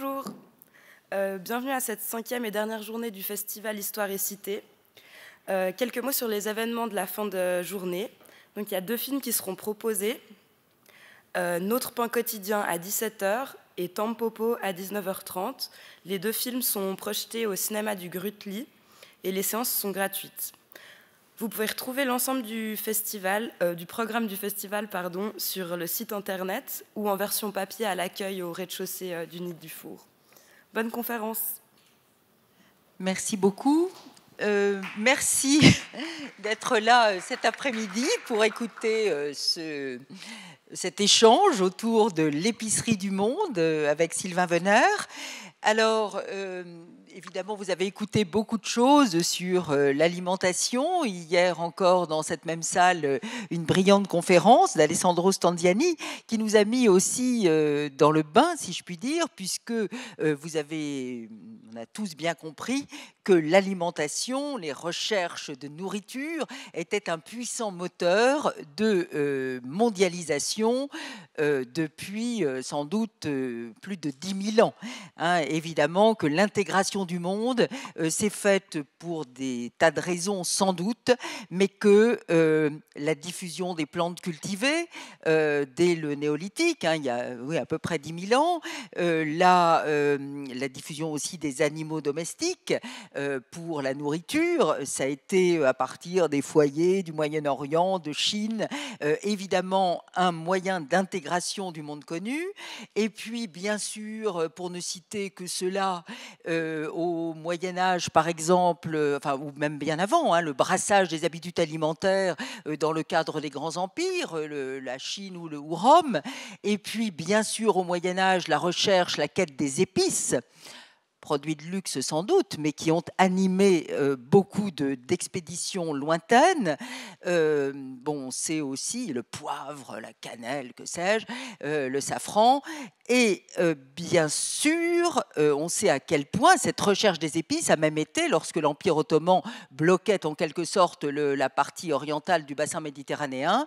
Bonjour, euh, bienvenue à cette cinquième et dernière journée du festival Histoire et Cité. Euh, quelques mots sur les événements de la fin de journée. Donc il y a deux films qui seront proposés. Euh, Notre pain quotidien à 17h et Tampopo à 19h30. Les deux films sont projetés au cinéma du Grutli et les séances sont gratuites. Vous pouvez retrouver l'ensemble du festival, euh, du programme du festival, pardon, sur le site internet ou en version papier à l'accueil au rez-de-chaussée euh, du Nid du Four. Bonne conférence. Merci beaucoup. Euh, merci d'être là cet après-midi pour écouter ce, cet échange autour de l'épicerie du monde avec Sylvain Veneur. Alors, Évidemment, vous avez écouté beaucoup de choses sur euh, l'alimentation. Hier encore, dans cette même salle, euh, une brillante conférence d'Alessandro Standiani qui nous a mis aussi euh, dans le bain, si je puis dire, puisque vous avez, on a tous bien compris que l'alimentation, les recherches de nourriture étaient un puissant moteur de mondialisation depuis sans doute plus de 10 000 ans. Hein, évidemment que l'intégration du monde. Euh, c'est faite pour des tas de raisons, sans doute, mais que euh, la diffusion des plantes cultivées euh, dès le néolithique, hein, il y a oui, à peu près 10 000 ans, la, la, diffusion aussi des animaux domestiques pour la nourriture, ça a été à partir des foyers du Moyen-Orient, de Chine, évidemment un moyen d'intégration du monde connu. Et puis, bien sûr, pour ne citer que cela, au Moyen Âge, par exemple, euh, enfin, ou même bien avant, hein, le brassage des habitudes alimentaires euh, dans le cadre des grands empires, euh, la Chine ou, le, ou Rome, et puis bien sûr au Moyen Âge, la recherche, la quête des épices produits de luxe sans doute, mais qui ont animé euh, beaucoup d'expéditions lointaines. Euh, bon, c'est aussi le poivre, la cannelle, que sais-je, euh, le safran. Et bien sûr, on sait à quel point cette recherche des épices a même été, lorsque l'Empire ottoman bloquait en quelque sorte la partie orientale du bassin méditerranéen,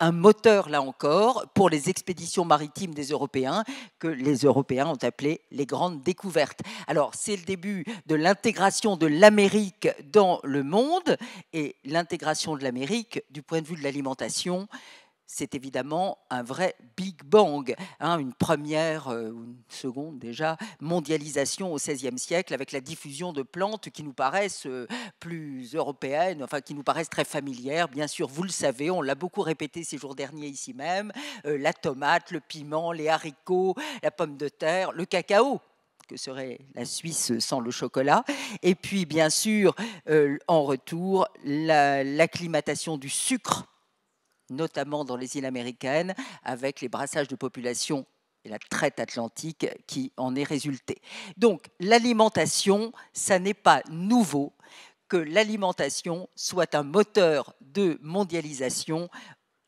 un moteur, là encore, pour les expéditions maritimes des Européens, que les Européens ont appelé les grandes découvertes. Alors, c'est le début de l'intégration de l'Amérique dans le monde et l'intégration de l'Amérique du point de vue de l'alimentation. C'est évidemment un vrai Big Bang, hein, une première ou euh, une seconde déjà mondialisation au XVIe siècle avec la diffusion de plantes qui nous paraissent euh, plus européennes, enfin qui nous paraissent très familières. Bien sûr, vous le savez, on l'a beaucoup répété ces jours derniers ici même euh, la tomate, le piment, les haricots, la pomme de terre, le cacao que serait la Suisse sans le chocolat. Et puis, bien sûr, euh, en retour, l'acclimatation du sucre, notamment dans les îles américaines, avec les brassages de population et la traite atlantique qui en est résultée. Donc, l'alimentation, ça n'est pas nouveau que l'alimentation soit un moteur de mondialisation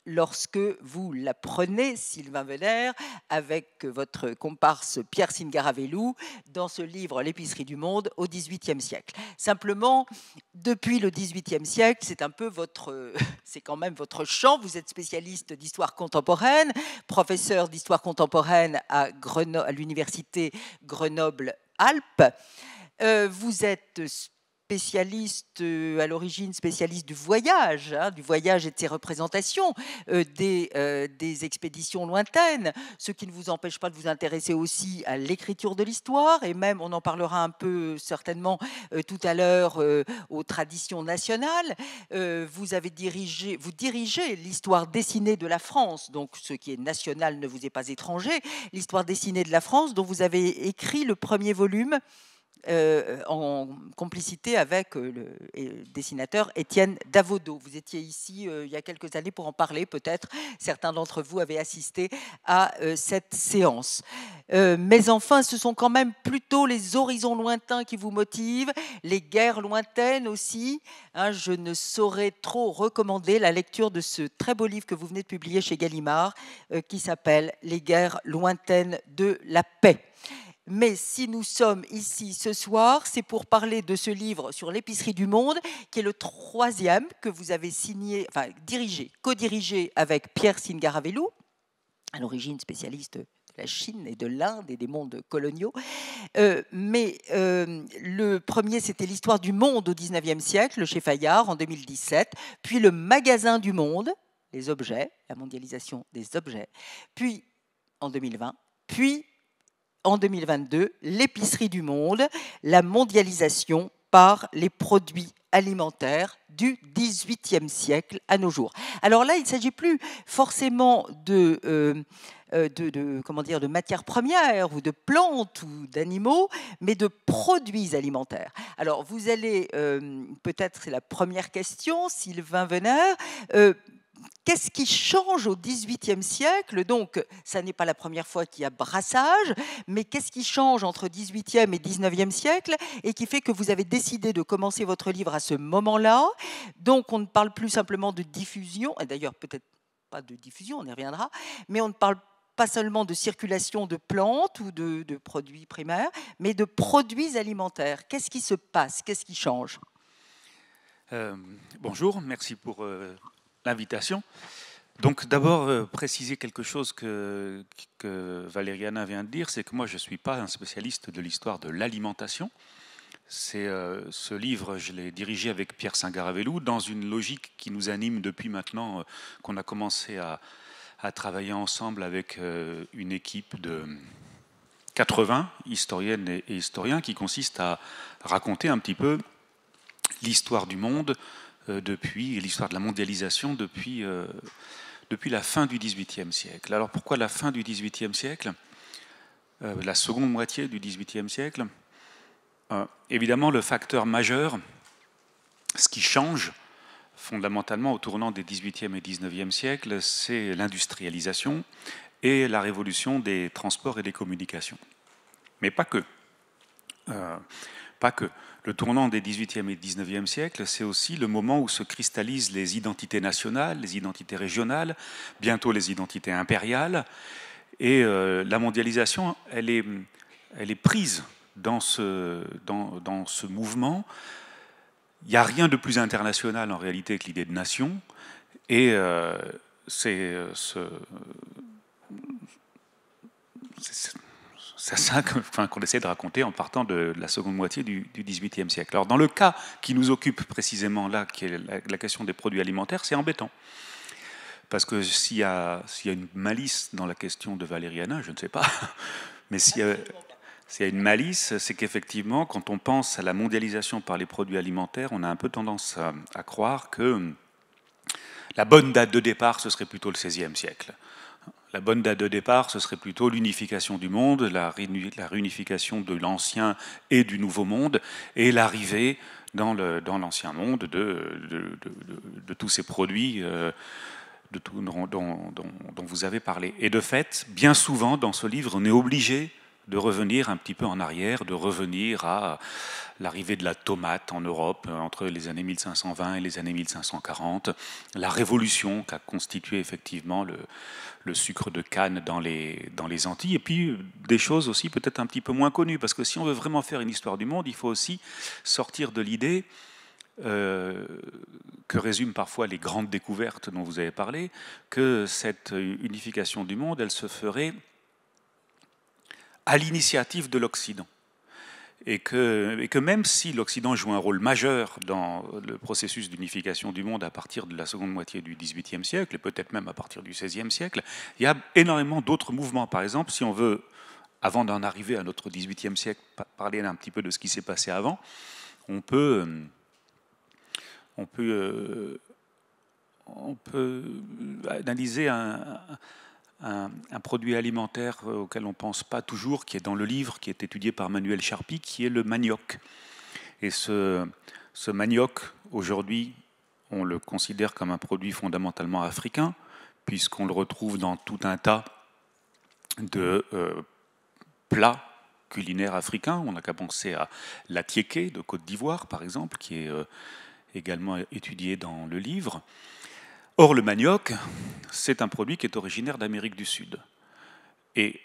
lorsque vous l'apprenez, Sylvain Veller, avec votre comparse Pierre Singaravelou, dans ce livre L'épicerie du monde au XVIIIe siècle. Simplement, depuis le XVIIIe siècle, c'est un peu votre, c'est quand même votre champ. Vous êtes spécialiste d'histoire contemporaine, professeur d'histoire contemporaine à, Grenoble, à l'université Grenoble-Alpes. Euh, vous êtes spécialiste, euh, à l'origine spécialiste du voyage, hein, du voyage et de ses représentations, euh, des, euh, des, expéditions lointaines, ce qui ne vous empêche pas de vous intéresser aussi à l'écriture de l'histoire, et même, on en parlera un peu certainement tout à l'heure, aux traditions nationales. vous avez dirigé, vous dirigez l'histoire dessinée de la France, donc ce qui est national ne vous est pas étranger, l'histoire dessinée de la France, dont vous avez écrit le premier volume euh, en complicité avec euh, le dessinateur Étienne Davodo. Vous étiez ici euh, il y a quelques années pour en parler, peut-être. Certains d'entre vous avaient assisté à cette séance. mais enfin, ce sont quand même plutôt les horizons lointains qui vous motivent, les guerres lointaines aussi. Hein, je ne saurais trop recommander la lecture de ce très beau livre que vous venez de publier chez Gallimard, qui s'appelle Les guerres lointaines de la paix. Mais si nous sommes ici ce soir, c'est pour parler de ce livre sur l'épicerie du monde, qui est le troisième que vous avez signé, enfin dirigé, co-dirigé avec Pierre Singaravelou, à l'origine spécialiste de la Chine et de l'Inde et des mondes coloniaux. Euh, mais euh, le premier, c'était l'histoire du monde au 19e siècle, chez Fayard, en 2017, puis le magasin du monde, les objets, la mondialisation des objets, puis en 2020, puis en 2022 l'épicerie du monde, la mondialisation par les produits alimentaires du 18e siècle à nos jours. Alors là, il ne s'agit plus forcément euh, euh, de, comment dire, de matières premières ou de plantes ou d'animaux, mais de produits alimentaires. Alors vous allez, euh, peut-être c'est la première question, Sylvain Veneur, Qu'est-ce qui change au XVIIIe siècle Donc, ça n'est pas la première fois qu'il y a brassage, mais qu'est-ce qui change entre XVIIIe et XIXe siècle et qui fait que vous avez décidé de commencer votre livre à ce moment-là Donc, on ne parle plus simplement de diffusion, et d'ailleurs peut-être pas de diffusion, on y reviendra, mais on ne parle pas seulement de circulation de plantes ou de, produits primaires, mais de produits alimentaires. Qu'est-ce qui se passe Qu'est-ce qui change euh, Bonjour, merci pour euh, l'invitation. Donc d'abord, euh, préciser quelque chose que, que Valériana vient de dire, c'est que moi je ne suis pas un spécialiste de l'histoire de l'alimentation. C'est euh, ce livre, je l'ai dirigé avec Pierre Saint-Garavelou, dans une logique qui nous anime depuis maintenant euh, qu'on a commencé à, travailler ensemble avec une équipe de 80 historiennes et, et historiens qui consiste à raconter un petit peu l'histoire du monde, euh, depuis l'histoire de la mondialisation depuis, euh, depuis la fin du XVIIIe siècle. Alors pourquoi la fin du XVIIIe siècle euh, La seconde moitié du XVIIIe siècle Évidemment, le facteur majeur, ce qui change fondamentalement au tournant des XVIIIe et XIXe siècles, c'est l'industrialisation et la révolution des transports et des communications. Mais pas que. pas que. Le tournant des 18e et 19e siècles, c'est aussi le moment où se cristallisent les identités nationales, les identités régionales, bientôt les identités impériales. Et euh, la mondialisation, elle est, elle est prise dans ce, dans, ce mouvement. Il n'y a rien de plus international en réalité que l'idée de nation. Et euh, c'est euh, ce, c'est ça qu'on essaie de raconter en partant de, la seconde moitié du XVIIIe siècle. Alors, dans le cas qui nous occupe précisément là, qui est la, question des produits alimentaires, c'est embêtant. Parce que s'il y, a une malice dans la question de Valériana, je ne sais pas, mais s'il y, a une malice, c'est qu'effectivement, quand on pense à la mondialisation par les produits alimentaires, on a un peu tendance à, à croire que la bonne date de départ, ce serait plutôt le XVIe siècle la bonne date de départ, ce serait plutôt l'unification du monde, la, réunification de l'ancien et du nouveau monde, et l'arrivée dans l'ancien monde de, tous ces produits euh, dont, vous avez parlé. Et de fait, bien souvent, dans ce livre, on est obligé de revenir un petit peu en arrière, de revenir à l'arrivée de la tomate en Europe euh, entre les années 1520 et les années 1540, la révolution qu'a constitué effectivement le, sucre de canne dans les, Antilles, et puis euh, des choses aussi peut-être un petit peu moins connues, parce que si on veut vraiment faire une histoire du monde, il faut aussi sortir de l'idée euh, que résument parfois les grandes découvertes dont vous avez parlé, que cette unification du monde, elle se ferait à l'initiative de l'Occident. Et que, et que, même si l'Occident joue un rôle majeur dans le processus d'unification du monde à partir de la seconde moitié du XVIIIe siècle, et peut-être même à partir du XVIe siècle, il y a énormément d'autres mouvements. Par exemple, si on veut, avant d'en arriver à notre XVIIIe siècle, parler un petit peu de ce qui s'est passé avant, on peut, on peut, euh, on peut analyser un un, produit alimentaire euh, auquel on ne pense pas toujours, qui est dans le livre, qui est étudié par Manuel Charpie, qui est le manioc. Et ce, manioc, aujourd'hui, on le considère comme un produit fondamentalement africain, puisqu'on le retrouve dans tout un tas de euh, plats culinaires africains. On n'a qu'à penser à la de Côte d'Ivoire, par exemple, qui est euh, également étudiée dans le livre. Or, le manioc, c'est un produit qui est originaire d'Amérique du Sud. Et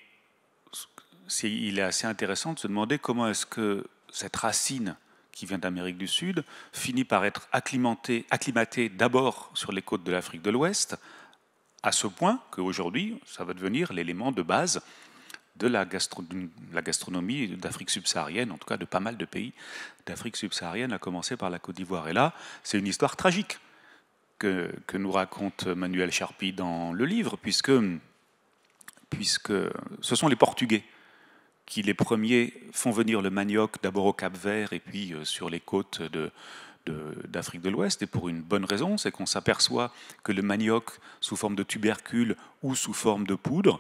il est assez intéressant de se demander comment est-ce que cette racine qui vient d'Amérique du Sud finit par être acclimatée, d'abord sur les côtes de l'Afrique de l'Ouest, à ce point qu'aujourd'hui, ça va devenir l'élément de base de la, la gastronomie d'Afrique subsaharienne, en tout cas de pas mal de pays d'Afrique subsaharienne, à commencer par la Côte d'Ivoire. Et là, c'est une histoire tragique que, nous raconte Manuel Charpie dans le livre, puisque, puisque ce sont les Portugais qui, les premiers, font venir le manioc d'abord au Cap Vert et puis euh, sur les côtes de, d'Afrique de, l'Ouest, et pour une bonne raison, c'est qu'on s'aperçoit que le manioc, sous forme de tubercule ou sous forme de poudre,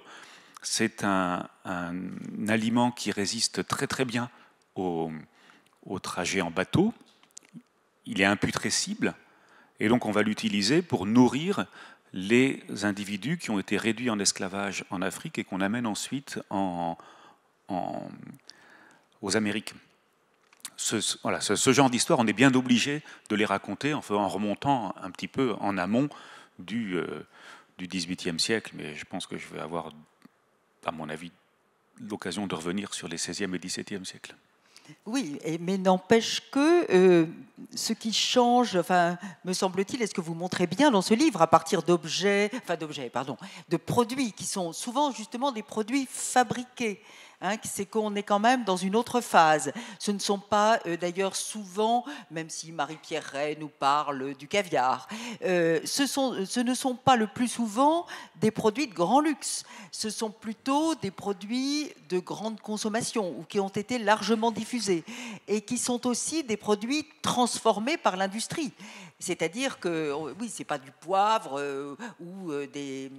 c'est un, aliment qui résiste très très bien au, au trajet en bateau. Il est imputrescible, et donc on va l'utiliser pour nourrir les individus qui ont été réduits en esclavage en Afrique et qu'on amène ensuite aux Amériques. Ce, voilà, ce, genre d'histoire, on est bien obligé de les raconter en, remontant un petit peu en amont du, XVIIIe euh, du 18 siècle, mais je pense que je vais avoir, à mon avis, l'occasion de revenir sur les 16e et XVIIe e siècles. Oui, mais n'empêche que euh, ce qui change, me semble-t-il, est ce que vous montrez bien dans ce livre, à partir d'objets, enfin d'objets, pardon, de produits qui sont souvent justement des produits fabriqués. Hein, c'est qu'on est quand même dans une autre phase. Ce ne sont pas euh, d'ailleurs souvent, même si Marie-Pierre Rey nous parle du caviar, euh, ce ne sont pas le plus souvent des produits de grand luxe, ce sont plutôt des produits de grande consommation ou qui ont été largement diffusés et qui sont aussi des produits transformés par l'industrie. C'est-à-dire que, euh, oui, ce n'est pas du poivre euh, ou euh, des,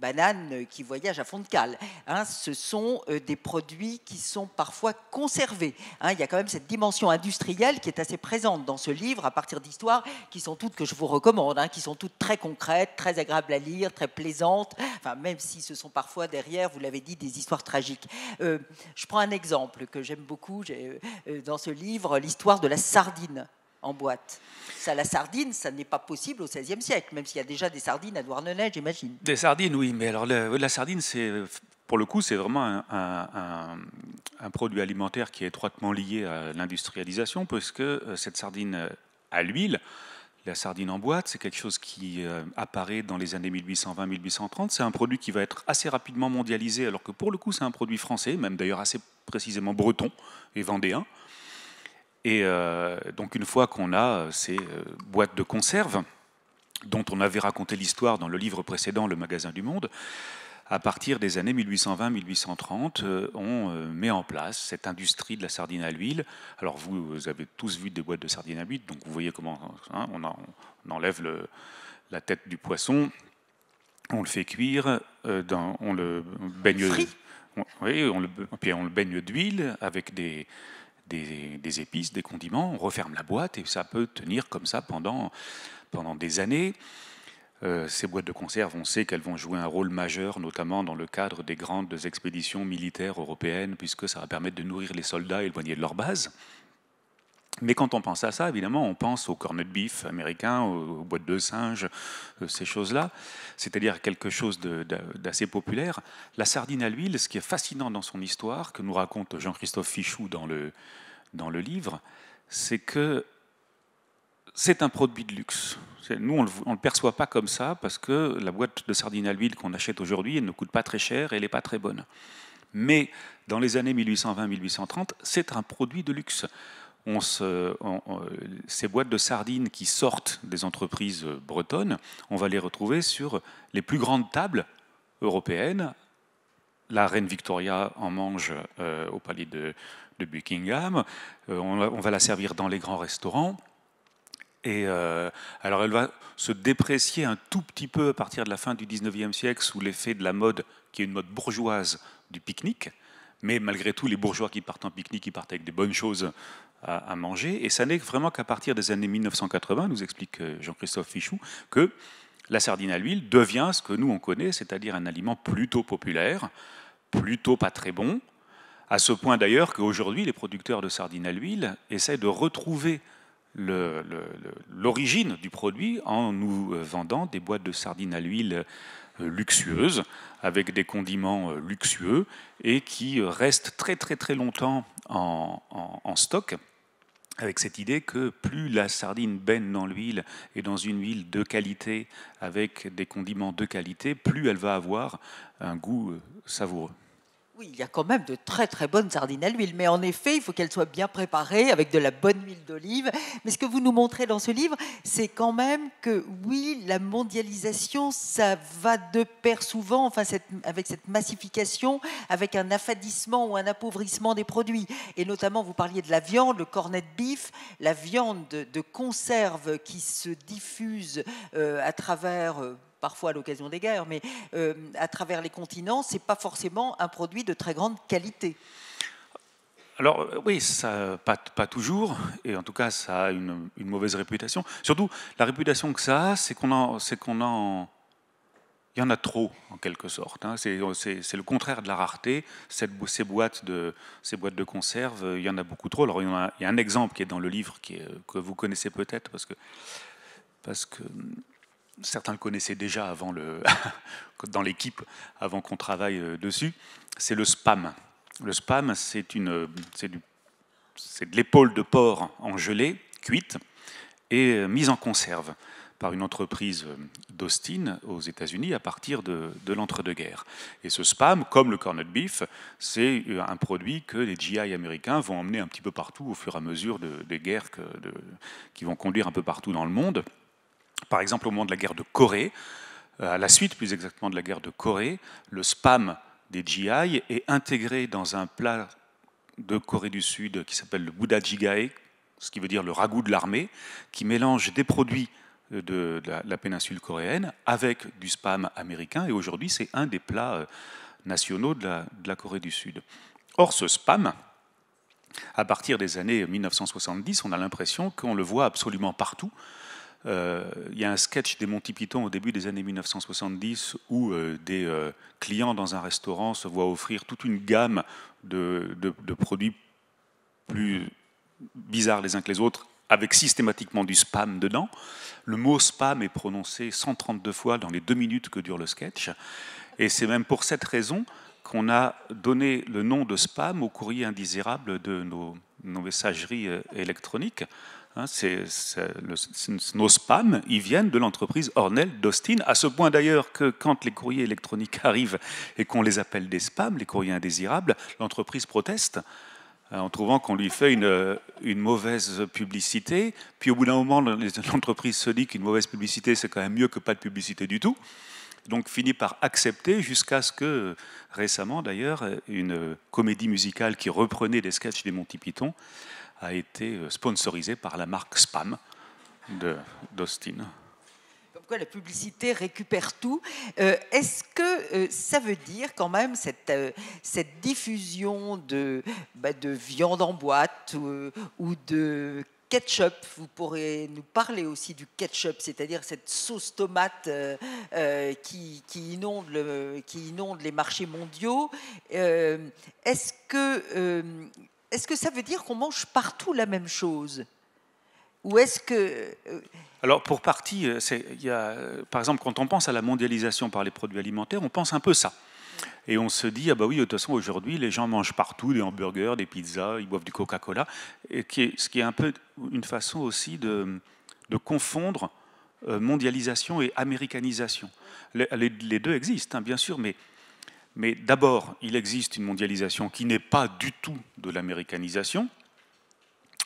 bananes qui voyagent à fond de cale. Hein. ce sont des produits qui sont parfois conservés. Hein. il y a quand même cette dimension industrielle qui est assez présente dans ce livre, à partir d'histoires qui sont toutes que je vous recommande, hein, qui sont toutes très concrètes, très agréables à lire, très plaisantes. Enfin, même si ce sont parfois derrière, vous l'avez dit, des histoires tragiques. je prends un exemple que j'aime beaucoup dans ce livre, l'histoire de la sardine en boîte. Ça, la sardine, ça n'est pas possible au XVIe siècle, même s'il y a déjà des sardines à Douarnenez, j'imagine. Des sardines, oui, mais alors la, sardine, c'est pour le coup, c'est vraiment un, un, produit alimentaire qui est étroitement lié à l'industrialisation, parce que euh, cette sardine à l'huile, la sardine en boîte, c'est quelque chose qui euh, apparaît dans les années 1820-1830. C'est un produit qui va être assez rapidement mondialisé, alors que pour le coup, c'est un produit français, même d'ailleurs assez précisément breton et vendéen. Et euh, donc une fois qu'on a euh, ces euh, boîtes de conserve, dont on avait raconté l'histoire dans le livre précédent, Le Magasin du Monde, à partir des années 1820-1830, on met en place cette industrie de la sardine à l'huile. Alors vous, avez tous vu des boîtes de sardine à l'huile, donc vous voyez comment hein, on, enlève le, la tête du poisson, on le fait cuire, dans, on le baigne, oui, on le, puis on le baigne d'huile avec des, des, épices, des condiments, on referme la boîte et ça peut tenir comme ça pendant, des années. Euh, ces boîtes de conserve, on sait qu'elles vont jouer un rôle majeur, notamment dans le cadre des grandes expéditions militaires européennes, puisque ça va permettre de nourrir les soldats éloignés de leur base. Mais quand on pense à ça, évidemment, on pense aux cornets de bif américains, aux, boîtes de singes, euh, ces choses-là, c'est-à-dire quelque chose d'assez populaire. La sardine à l'huile, ce qui est fascinant dans son histoire, que nous raconte Jean-Christophe Fichou dans le, dans le livre, c'est que c'est un produit de luxe. Nous, on ne le, perçoit pas comme ça parce que la boîte de sardine à l'huile qu'on achète aujourd'hui, elle ne coûte pas très cher et elle n'est pas très bonne. Mais dans les années 1820-1830, c'est un produit de luxe on ces boîtes de sardines qui sortent des entreprises euh, bretonnes, on va les retrouver sur les plus grandes tables européennes. La reine Victoria en mange euh, au palais de, Buckingham. Euh, on, va la servir dans les grands restaurants. Et alors elle va se déprécier un tout petit peu à partir de la fin du 19e siècle sous l'effet de la mode, qui est une mode bourgeoise du pique-nique. Mais malgré tout, les bourgeois qui partent en pique-nique, ils partent avec des bonnes choses à, manger. Et ça n'est vraiment qu'à partir des années 1980, nous explique euh, Jean-Christophe Fichou, que la sardine à l'huile devient ce que nous on connaît, c'est-à-dire un aliment plutôt populaire, plutôt pas très bon, à ce point d'ailleurs qu'aujourd'hui les producteurs de sardines à l'huile essaient de retrouver l'origine du produit en nous euh, vendant des boîtes de sardines à l'huile euh, luxueuses, avec des condiments luxueux, et qui restent très très très longtemps en stock avec cette idée que plus la sardine baigne dans l'huile et dans une huile de qualité avec des condiments de qualité, plus elle va avoir un goût euh, savoureux. Oui, il y a quand même de très très bonnes sardines à l'huile, mais en effet, il faut qu'elles soient bien préparées avec de la bonne huile d'olive. Mais ce que vous nous montrez dans ce livre, c'est quand même que oui, la mondialisation, ça va de pair souvent, enfin avec cette massification, avec un affadissement ou un appauvrissement des produits. Et notamment, vous parliez de la viande, le cornet de bif, la viande de, conserve qui se diffuse euh, à travers... Euh, parfois à l'occasion des guerres, mais euh, à travers les continents, ce n'est pas forcément un produit de très grande qualité. Alors euh, oui, ça, pas, pas, toujours, et en tout cas ça a une, mauvaise réputation. Surtout, la réputation que ça a, c'est qu'on en, c'est qu'on en, il y en a trop en quelque sorte. Hein. C'est, le contraire de la rareté. Cette, ces boîtes de ces boîtes de conserve, euh, il y en a beaucoup trop. Alors il y, a, un exemple qui est dans le livre qui que vous connaissez peut-être parce que parce que certains le connaissaient déjà dans l'équipe, avant qu'on travaille euh, dessus, c'est le spam. Le spam, c'est de l'épaule de porc en gelée, cuite, et euh, mise en conserve par une entreprise euh, d'Austin aux États-Unis à partir de, l'entre-deux-guerres. Et ce spam, comme le corned beef, c'est un produit que les GI américains vont emmener un petit peu partout au fur et à mesure des guerres qui vont conduire un peu partout dans le monde. Par exemple, au moment de la guerre de Corée, euh, à la suite plus exactement de la guerre de Corée, le spam des GI est intégré dans un plat de Corée du Sud qui s'appelle le Buddha Jigae, ce qui veut dire le ragoût de l'armée, qui mélange des produits euh, de la, péninsule coréenne avec du spam américain. Et aujourd'hui, c'est un des plats euh, nationaux de la, Corée du Sud. Or, ce spam, à partir des années 1970, on a l'impression qu'on le voit absolument partout. Euh, il y a un sketch des Monty Python au début des années 1970 où euh, des euh, clients dans un restaurant se voient offrir toute une gamme de, produits plus bizarres les uns que les autres avec systématiquement du spam dedans. Le mot spam est prononcé 132 fois dans les deux minutes que dure le sketch. Et c'est même pour cette raison qu'on a donné le nom de spam au courrier indésirable de nos messageries électroniques. Hein, c'est, nos spams, ils viennent de l'entreprise Ornel d'Austin, à ce point d'ailleurs que quand les courriers électroniques arrivent et qu'on les appelle des spams, les courriers indésirables, l'entreprise proteste euh, en trouvant qu'on lui fait une, euh, une, mauvaise publicité. Puis au bout d'un moment, l'entreprise se dit qu'une mauvaise publicité, c'est quand même mieux que pas de publicité du tout. Donc finit par accepter jusqu'à ce que, récemment d'ailleurs, une comédie musicale qui reprenait des sketchs des Monty Python a été euh, sponsorisé par la marque Spam d'Austin. Comme quoi la publicité récupère tout. Euh, est-ce que euh, ça veut dire quand même cette, cette diffusion de, bah, de viande en boîte ou, de ketchup, vous pourrez nous parler aussi du ketchup, c'est-à-dire cette sauce tomate qui, inonde le, qui, inonde les marchés mondiaux. Est-ce que est-ce que ça veut dire qu'on mange partout la même chose Ou est-ce que... Euh, Alors pour partie, euh, y a, euh, par exemple, quand on pense à la mondialisation par les produits alimentaires, on pense un peu ça. Et on se dit, ah bah oui, de toute façon, aujourd'hui, les gens mangent partout des hamburgers, des pizzas, ils boivent du Coca-Cola, et qui est, ce qui est un peu une façon aussi de, de confondre mondialisation et américanisation. Les, les, deux existent, hein, bien sûr, mais mais d'abord, il existe une mondialisation qui n'est pas du tout de l'américanisation.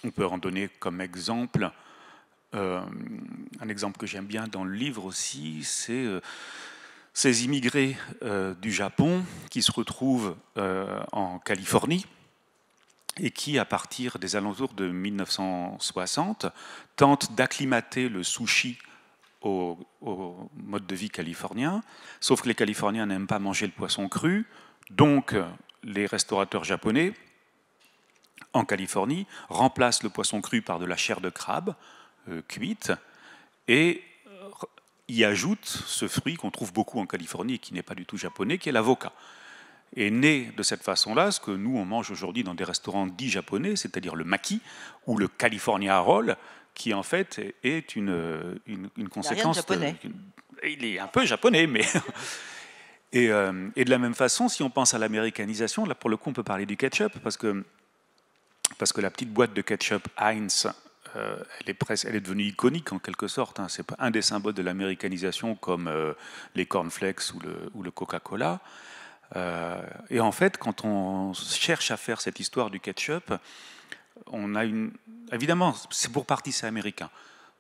On peut en donner comme exemple euh, un exemple que j'aime bien dans le livre aussi, c'est euh, ces immigrés euh, du Japon qui se retrouvent en Californie et qui, à partir des alentours de 1960, tentent d'acclimater le sushi au, mode de vie californien, sauf que les Californiens n'aiment pas manger le poisson cru, donc euh, les restaurateurs japonais en Californie remplacent le poisson cru par de la chair de crabe euh, cuite et euh, y ajoutent ce fruit qu'on trouve beaucoup en Californie et qui n'est pas du tout japonais, qui est l'avocat. Et né de cette façon-là ce que nous on mange aujourd'hui dans des restaurants dits japonais, c'est-à-dire le maki ou le California roll, qui en fait est une, euh, une, conséquence. Il, il est un peu japonais, mais. Euh, et, de la même façon, si on pense à l'américanisation, là pour le coup on peut parler du ketchup, parce que, parce que la petite boîte de ketchup Heinz, euh, elle, est elle est devenue iconique en quelque sorte. Hein. C'est un des symboles de l'américanisation comme les cornflakes ou le, ou le Coca-Cola. et en fait, quand on cherche à faire cette histoire du ketchup, on a Évidemment, c'est pour partie, c'est américain.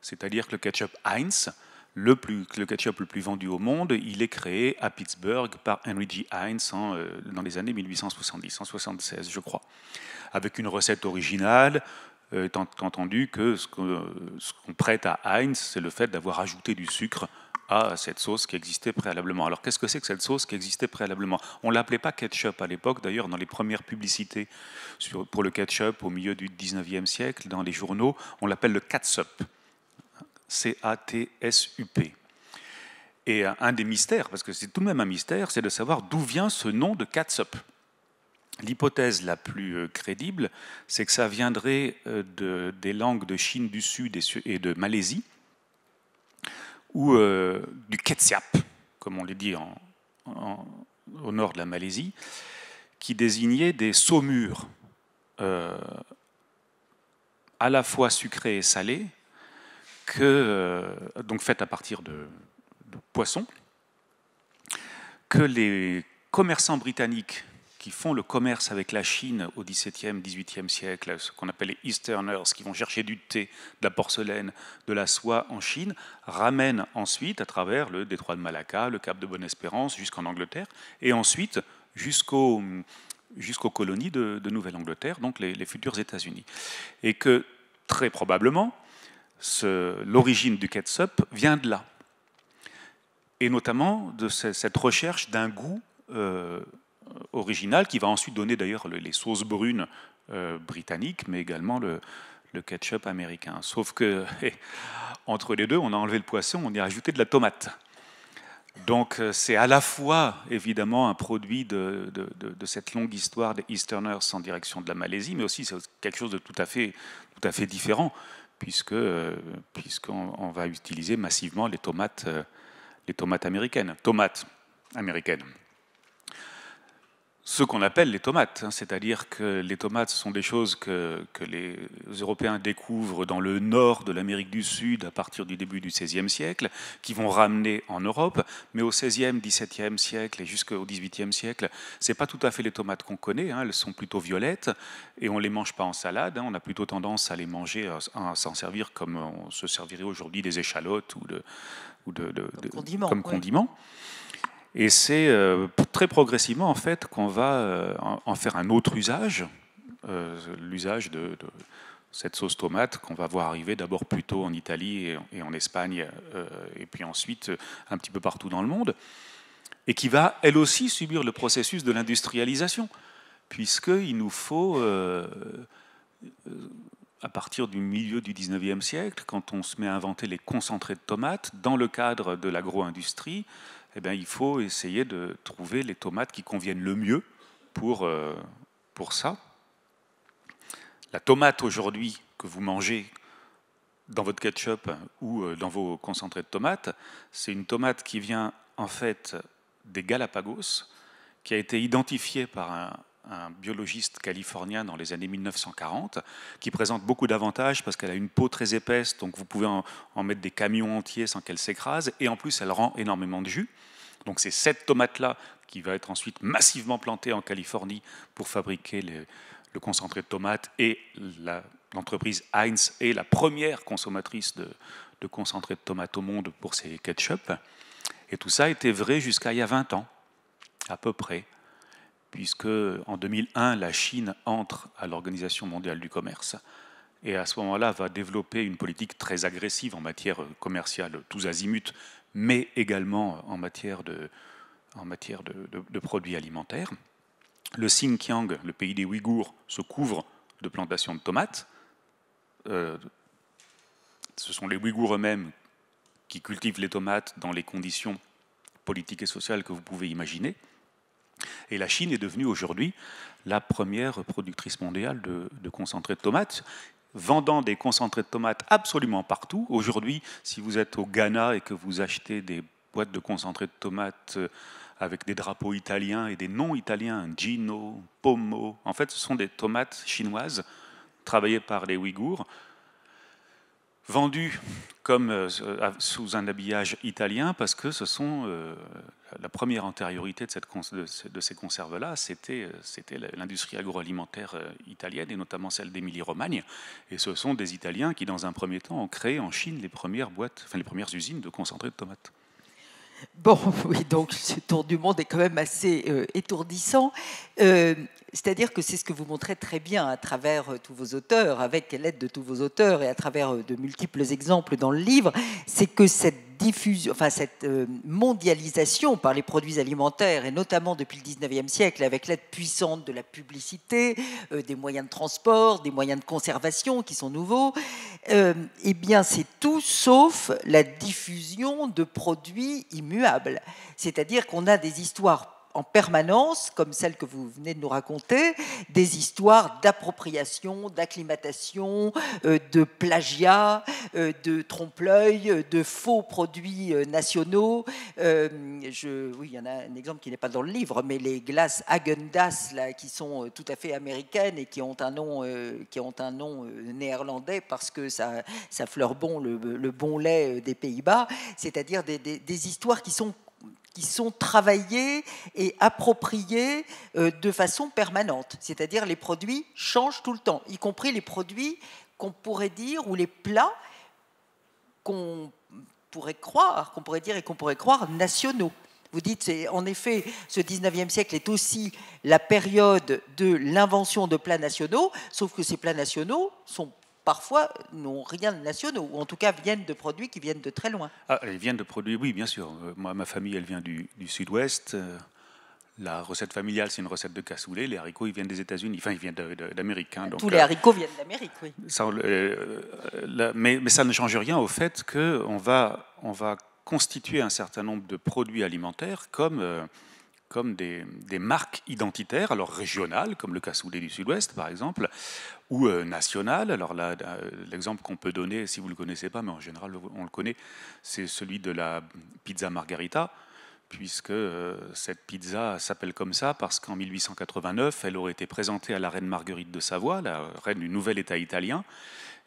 C'est-à-dire que le ketchup Heinz, le, ketchup le plus vendu au monde, il est créé à Pittsburgh par Henry G. Heinz euh, dans les années 1870, je crois, avec une recette originale, euh, étant entendu que ce qu'on prête à Heinz, c'est le fait d'avoir ajouté du sucre à cette sauce qui existait préalablement. Alors qu'est-ce que c'est que cette sauce qui existait préalablement On ne l'appelait pas ketchup à l'époque, d'ailleurs dans les premières publicités pour le ketchup au milieu du 19e siècle, dans les journaux, on l'appelle le catsup. C-A-T-S-U-P. Et euh, un des mystères, parce que c'est tout de même un mystère, c'est de savoir d'où vient ce nom de catsup. L'hypothèse la plus euh, crédible, c'est que ça viendrait euh, des langues de Chine du Sud et de Malaisie, ou euh, du Ketsiap, comme on les dit au nord de la Malaisie, qui désignait des saumures euh, à la fois sucrées et salées, que, euh, donc faites à partir de poissons, que les commerçants britanniques qui font le commerce avec la Chine au XVIIe, XVIIIe siècle, ce qu'on appelle les Easterners, qui vont chercher du thé, de la porcelaine, de la soie en Chine, ramènent ensuite à travers le détroit de Malacca, le cap de Bonne-Espérance, jusqu'en Angleterre, et ensuite jusqu'aux colonies de, Nouvelle-Angleterre, donc les, futurs États-Unis. Et que très probablement, l'origine du ketchup vient de là, et notamment de cette recherche d'un goût. Euh, euh, original qui va ensuite donner d'ailleurs les sauces brunes euh, britanniques, mais également le, ketchup américain. Sauf que eh, entre les deux, on a enlevé le poisson, on y a ajouté de la tomate. Donc euh, c'est à la fois évidemment un produit de, cette longue histoire des Easterners en direction de la Malaisie, mais aussi c'est quelque chose de tout à fait, tout à fait différent, puisque puisqu'on va utiliser massivement les tomates, les tomates américaines. Tomates américaines, ce qu'on appelle les tomates, hein, c'est-à-dire que les tomates sont des choses que, les Européens découvrent dans le nord de l'Amérique du Sud à partir du début du XVIe siècle, qui vont ramener en Europe, mais au XVIe, XVIIe siècle et jusqu'au XVIIIe siècle, ce c'est pas tout à fait les tomates qu'on connaît, hein, elles sont plutôt violettes et on ne les mange pas en salade, hein. on a plutôt tendance à les manger, à s'en servir comme on se servirait aujourd'hui des échalotes ou, de, ou comme condiment. Et c'est euh, très progressivement en fait qu'on va euh, en faire un autre usage, euh, l'usage de, cette sauce tomate qu'on va voir arriver d'abord plutôt en Italie et, en Espagne, et puis ensuite un petit peu partout dans le monde, et qui va elle aussi subir le processus de l'industrialisation, puisqu'il nous faut à partir du milieu du 19e siècle, quand on se met à inventer les concentrés de tomates, dans le cadre de l'agro-industrie, eh bien, il faut essayer de trouver les tomates qui conviennent le mieux pour, euh, pour ça. La tomate aujourd'hui que vous mangez dans votre ketchup ou euh, dans vos concentrés de tomates, c'est une tomate qui vient en fait des Galapagos, qui a été identifiée par un un biologiste californien dans les années 1940, qui présente beaucoup d'avantages parce qu'elle a une peau très épaisse, donc vous pouvez en, mettre des camions entiers sans qu'elle s'écrase, et en plus elle rend énormément de jus. Donc c'est cette tomate-là qui va être ensuite massivement plantée en Californie pour fabriquer le, concentré de tomate, et l'entreprise Heinz est la première consommatrice de, de concentré de tomate au monde pour ses ketchup. Et tout ça était vrai jusqu'à il y a 20 ans, à peu près puisque en 2001, la Chine entre à l'Organisation mondiale du commerce et à ce moment-là va développer une politique très agressive en matière commerciale, tous azimuts, mais également en matière de, produits alimentaires. Le Xinjiang, le pays des Ouïghours, se couvre de plantations de tomates. Euh, ce sont les Ouïghours eux-mêmes qui cultivent les tomates dans les conditions politiques et sociales que vous pouvez imaginer. Et la Chine est devenue aujourd'hui la première productrice mondiale de, concentrés de tomates vendant des concentrés de tomates absolument partout. Aujourd'hui, si vous êtes au Ghana et que vous achetez des boîtes de concentrés de tomates euh, avec des drapeaux italiens et des noms italiens, Gino, Pomo, en fait, ce sont des tomates chinoises travaillées par les Ouïghours Vendus euh, euh, sous un habillage italien parce que ce sont euh, la première antériorité de, ces conserves-là, c'était l'industrie agroalimentaire italienne et notamment celle d'Émilie-Romagne. Et ce sont des Italiens qui, dans un premier temps, ont créé en Chine les premières boîtes, les premières usines de concentré de tomates. Bon, oui, donc ce tour du monde est quand même assez euh, étourdissant. Euh, c'est-à-dire que c'est ce que vous montrez très bien à travers euh, tous vos auteurs, avec l'aide de tous vos auteurs et à travers de multiples exemples dans le livre, c'est que cette diffusion, enfin cette euh, mondialisation par les produits alimentaires, et notamment depuis le 19e siècle, avec l'aide puissante de la publicité, euh, des moyens de transport, des moyens de conservation qui sont nouveaux, euh, eh bien c'est tout sauf la diffusion de produits immuables. C'est-à-dire qu'on a des histoires en permanence, comme celle que vous venez de nous raconter, des histoires d'appropriation, d'acclimatation, euh, de plagiat, euh, de trompe-l'œil, euh, de faux produits nationaux. Je, oui, il y en a un exemple qui n'est pas dans le livre, mais les glaces Agendas, qui sont tout à fait américaines et qui ont un nom, qui ont un nom néerlandais parce que ça, ça fleure bon le, bon lait des Pays-Bas, c'est-à-dire des, des histoires qui sont qui sont travaillés et appropriés euh, de façon permanente. C'est-à-dire les produits changent tout le temps, y compris les produits qu'on pourrait dire ou les plats qu'on pourrait croire, qu'on pourrait dire et qu'on pourrait croire nationaux. Vous dites, en effet, ce 19e siècle est aussi la période de l'invention de plats nationaux, sauf que ces plats nationaux sont parfois n'ont rien de national, ou en tout cas viennent de produits qui viennent de très loin. ils ah, viennent de produits, oui, bien sûr. Euh, moi, ma famille, elle vient du, sud-ouest. Euh, la recette familiale, c'est une recette de cassoulet. Les haricots, ils viennent des États-Unis. Enfin, ils viennent d'Amérique. Hein, Tous les euh, haricots viennent d'Amérique, oui. mais, ça ne change rien au fait qu'on va, on va constituer un certain nombre de produits alimentaires comme comme des, marques identitaires, alors régionales, comme le cassoulet du Sud-Ouest par exemple, ou euh, nationales. Alors là, euh, l'exemple qu'on peut donner, si vous ne le connaissez pas, mais en général on le connaît, c'est celui de la pizza margarita, puisque euh, cette pizza s'appelle comme ça parce qu'en 1889, elle aurait été présentée à la reine Marguerite de Savoie, la reine du nouvel État italien,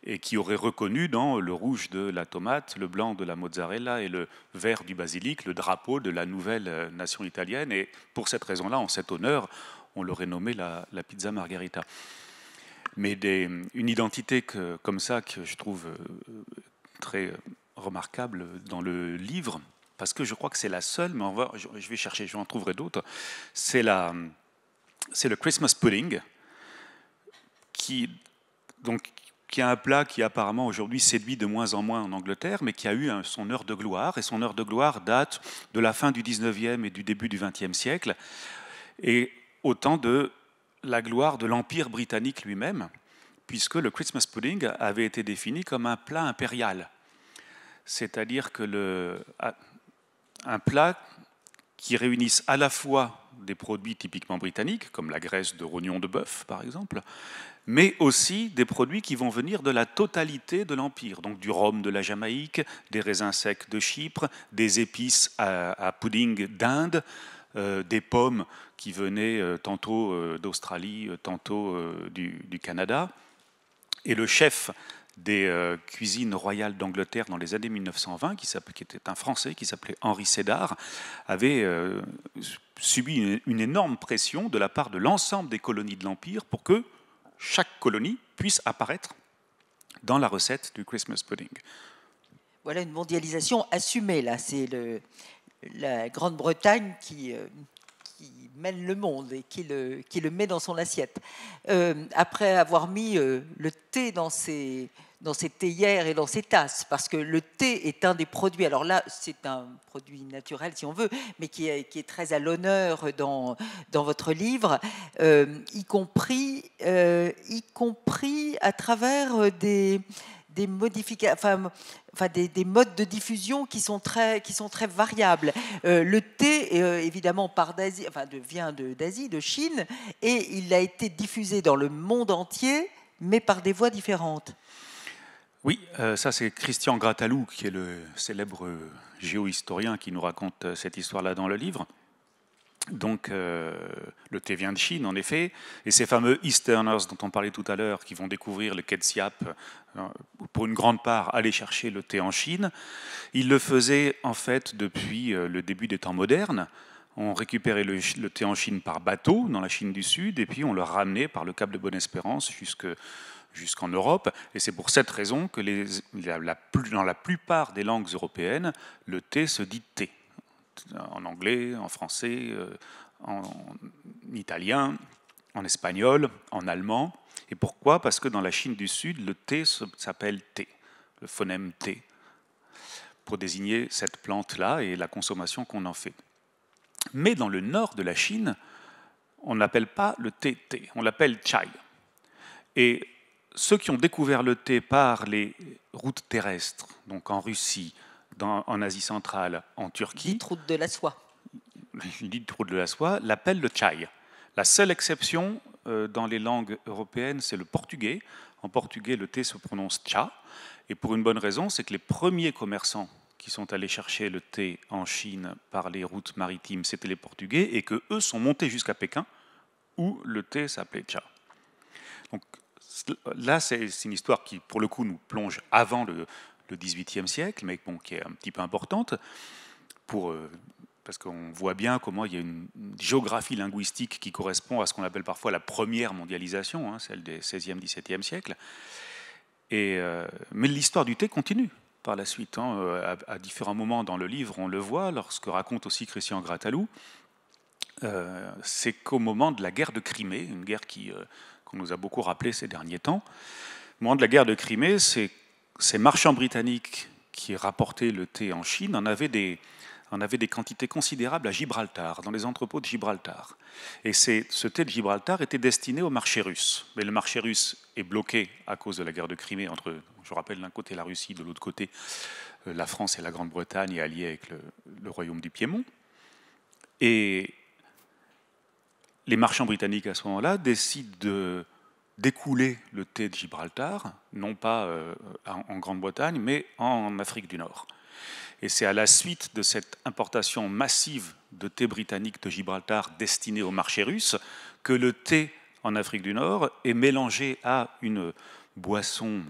et qui aurait reconnu dans le rouge de la tomate, le blanc de la mozzarella et le vert du basilic le drapeau de la nouvelle euh, nation italienne. Et pour cette raison-là, en cet honneur, on l'aurait nommé la, pizza margherita. Mais une identité que, comme ça que je trouve euh, très euh, remarquable dans le livre, parce que je crois que c'est la seule, mais je, vais chercher, je en trouverai d'autres, c'est le Christmas pudding, qui, donc, qui est un plat qui apparemment aujourd'hui séduit de moins en moins en Angleterre, mais qui a eu son heure de gloire. Et son heure de gloire date de la fin du 19e et du début du 20e siècle, et autant de la gloire de l'Empire britannique lui-même, puisque le Christmas pudding avait été défini comme un plat impérial. C'est-à-dire que le, ah, un plat qui réunisse à la fois des produits typiquement britanniques, comme la graisse de rognon de bœuf par exemple, mais aussi des produits qui vont venir de la totalité de l'Empire, donc du rhum de la Jamaïque, des raisins secs de Chypre, des épices à, à pudding d'Inde, euh, des pommes qui venaient euh, tantôt euh, d'Australie, tantôt du, Canada. Et le chef des cuisines royales d'Angleterre dans les années 1920, qui, était un Français qui s'appelait Henri Sédar, avait subi une énorme pression de la part de l'ensemble des colonies de l'Empire pour que chaque colonie puisse apparaître dans la recette du Christmas pudding. Voilà une mondialisation assumée, là. C'est la Grande-Bretagne qui, euh, qui, mène le monde et qui le, qui le met dans son assiette. Euh, après avoir mis euh, le thé dans ses dans ces théières et dans ses tasses, parce que le thé est un des produits, alors là c'est un produit naturel si on veut, mais qui est, très à l'honneur dans, dans votre livre, euh, y, compris, euh, y compris à travers euh, des, des enfin, des, modes de diffusion qui sont très, qui sont très variables. le thé, évidemment, part enfin, de, vient d'Asie, de Chine, et il a été diffusé dans le monde entier, mais par des voies différentes. Oui, euh, ça c'est Christian Gratalou, qui est le célèbre euh, géohistorien qui nous raconte euh, cette histoire-là dans le livre. Donc le thé vient de Chine, en effet, et ces fameux Easterners dont on parlait tout à l'heure, qui vont découvrir le KetSiap, pour une grande part, aller chercher le thé en Chine, ils le faisaient en fait depuis le début des temps modernes. On récupérait le, thé en Chine par bateau dans la Chine du Sud, et puis on le ramenait par le Cap de Bonne-Espérance jusque jusqu'en Europe. Et c'est pour cette raison que les, la, dans la plupart des langues européennes, le thé se dit thé. En anglais, en français, euh, en, en italien, en espagnol, en allemand. Et pourquoi Parce que dans la Chine du Sud, le thé s'appelle thé, le phonème thé, pour désigner cette plante-là et la consommation qu'on en fait. Mais dans le nord de la Chine, on n'appelle pas le thé thé, on l'appelle chai. Et ceux qui ont découvert le thé par les routes terrestres, donc en Russie, dans, en Asie centrale, en Turquie. Dite route de la soie. Dite route de la soie, l'appelle le chai. La seule exception euh, dans les langues européennes, c'est le portugais. En portugais, le thé se prononce cha. Et pour une bonne raison, c'est que les premiers commerçants qui sont allés chercher le thé en Chine par les routes maritimes, c'était les Portugais, et que eux sont montés jusqu'à Pékin, où le thé s'appelait cha. Donc là, c'est une histoire qui, pour le coup, nous plonge avant le, XVIIIe siècle, mais qui est un petit peu importante, euh, parce qu'on voit bien comment il y a une géographie linguistique qui correspond à ce qu'on appelle parfois la première mondialisation, hein, celle des 16e, 17e siècles. Et, euh, mais l'histoire du thé continue par la suite. Hein, euh, à, différents moments dans le livre, on le voit, lorsque raconte aussi Christian Gratalou, c'est qu'au moment de la guerre de Crimée, une guerre qui qu'on nous a beaucoup rappelé ces derniers temps. Au moment de la guerre de Crimée, ces, ces marchands britanniques qui rapportaient le thé en Chine en avaient des, quantités considérables à Gibraltar, dans les entrepôts de Gibraltar. Et ce thé de Gibraltar était destiné au marché russe. Mais le marché russe est bloqué à cause de la guerre de Crimée entre, je rappelle, d'un côté la Russie, de l'autre côté euh, la France et la Grande-Bretagne, alliés avec le, le royaume du Piémont. Et les marchands britanniques à ce moment-là décident de d'écouler le thé de Gibraltar, non pas euh, en Grande-Bretagne, mais en Afrique du Nord. Et c'est à la suite de cette importation massive de thé britannique de Gibraltar destiné au marché russe que le thé en Afrique du Nord est mélangé à une boisson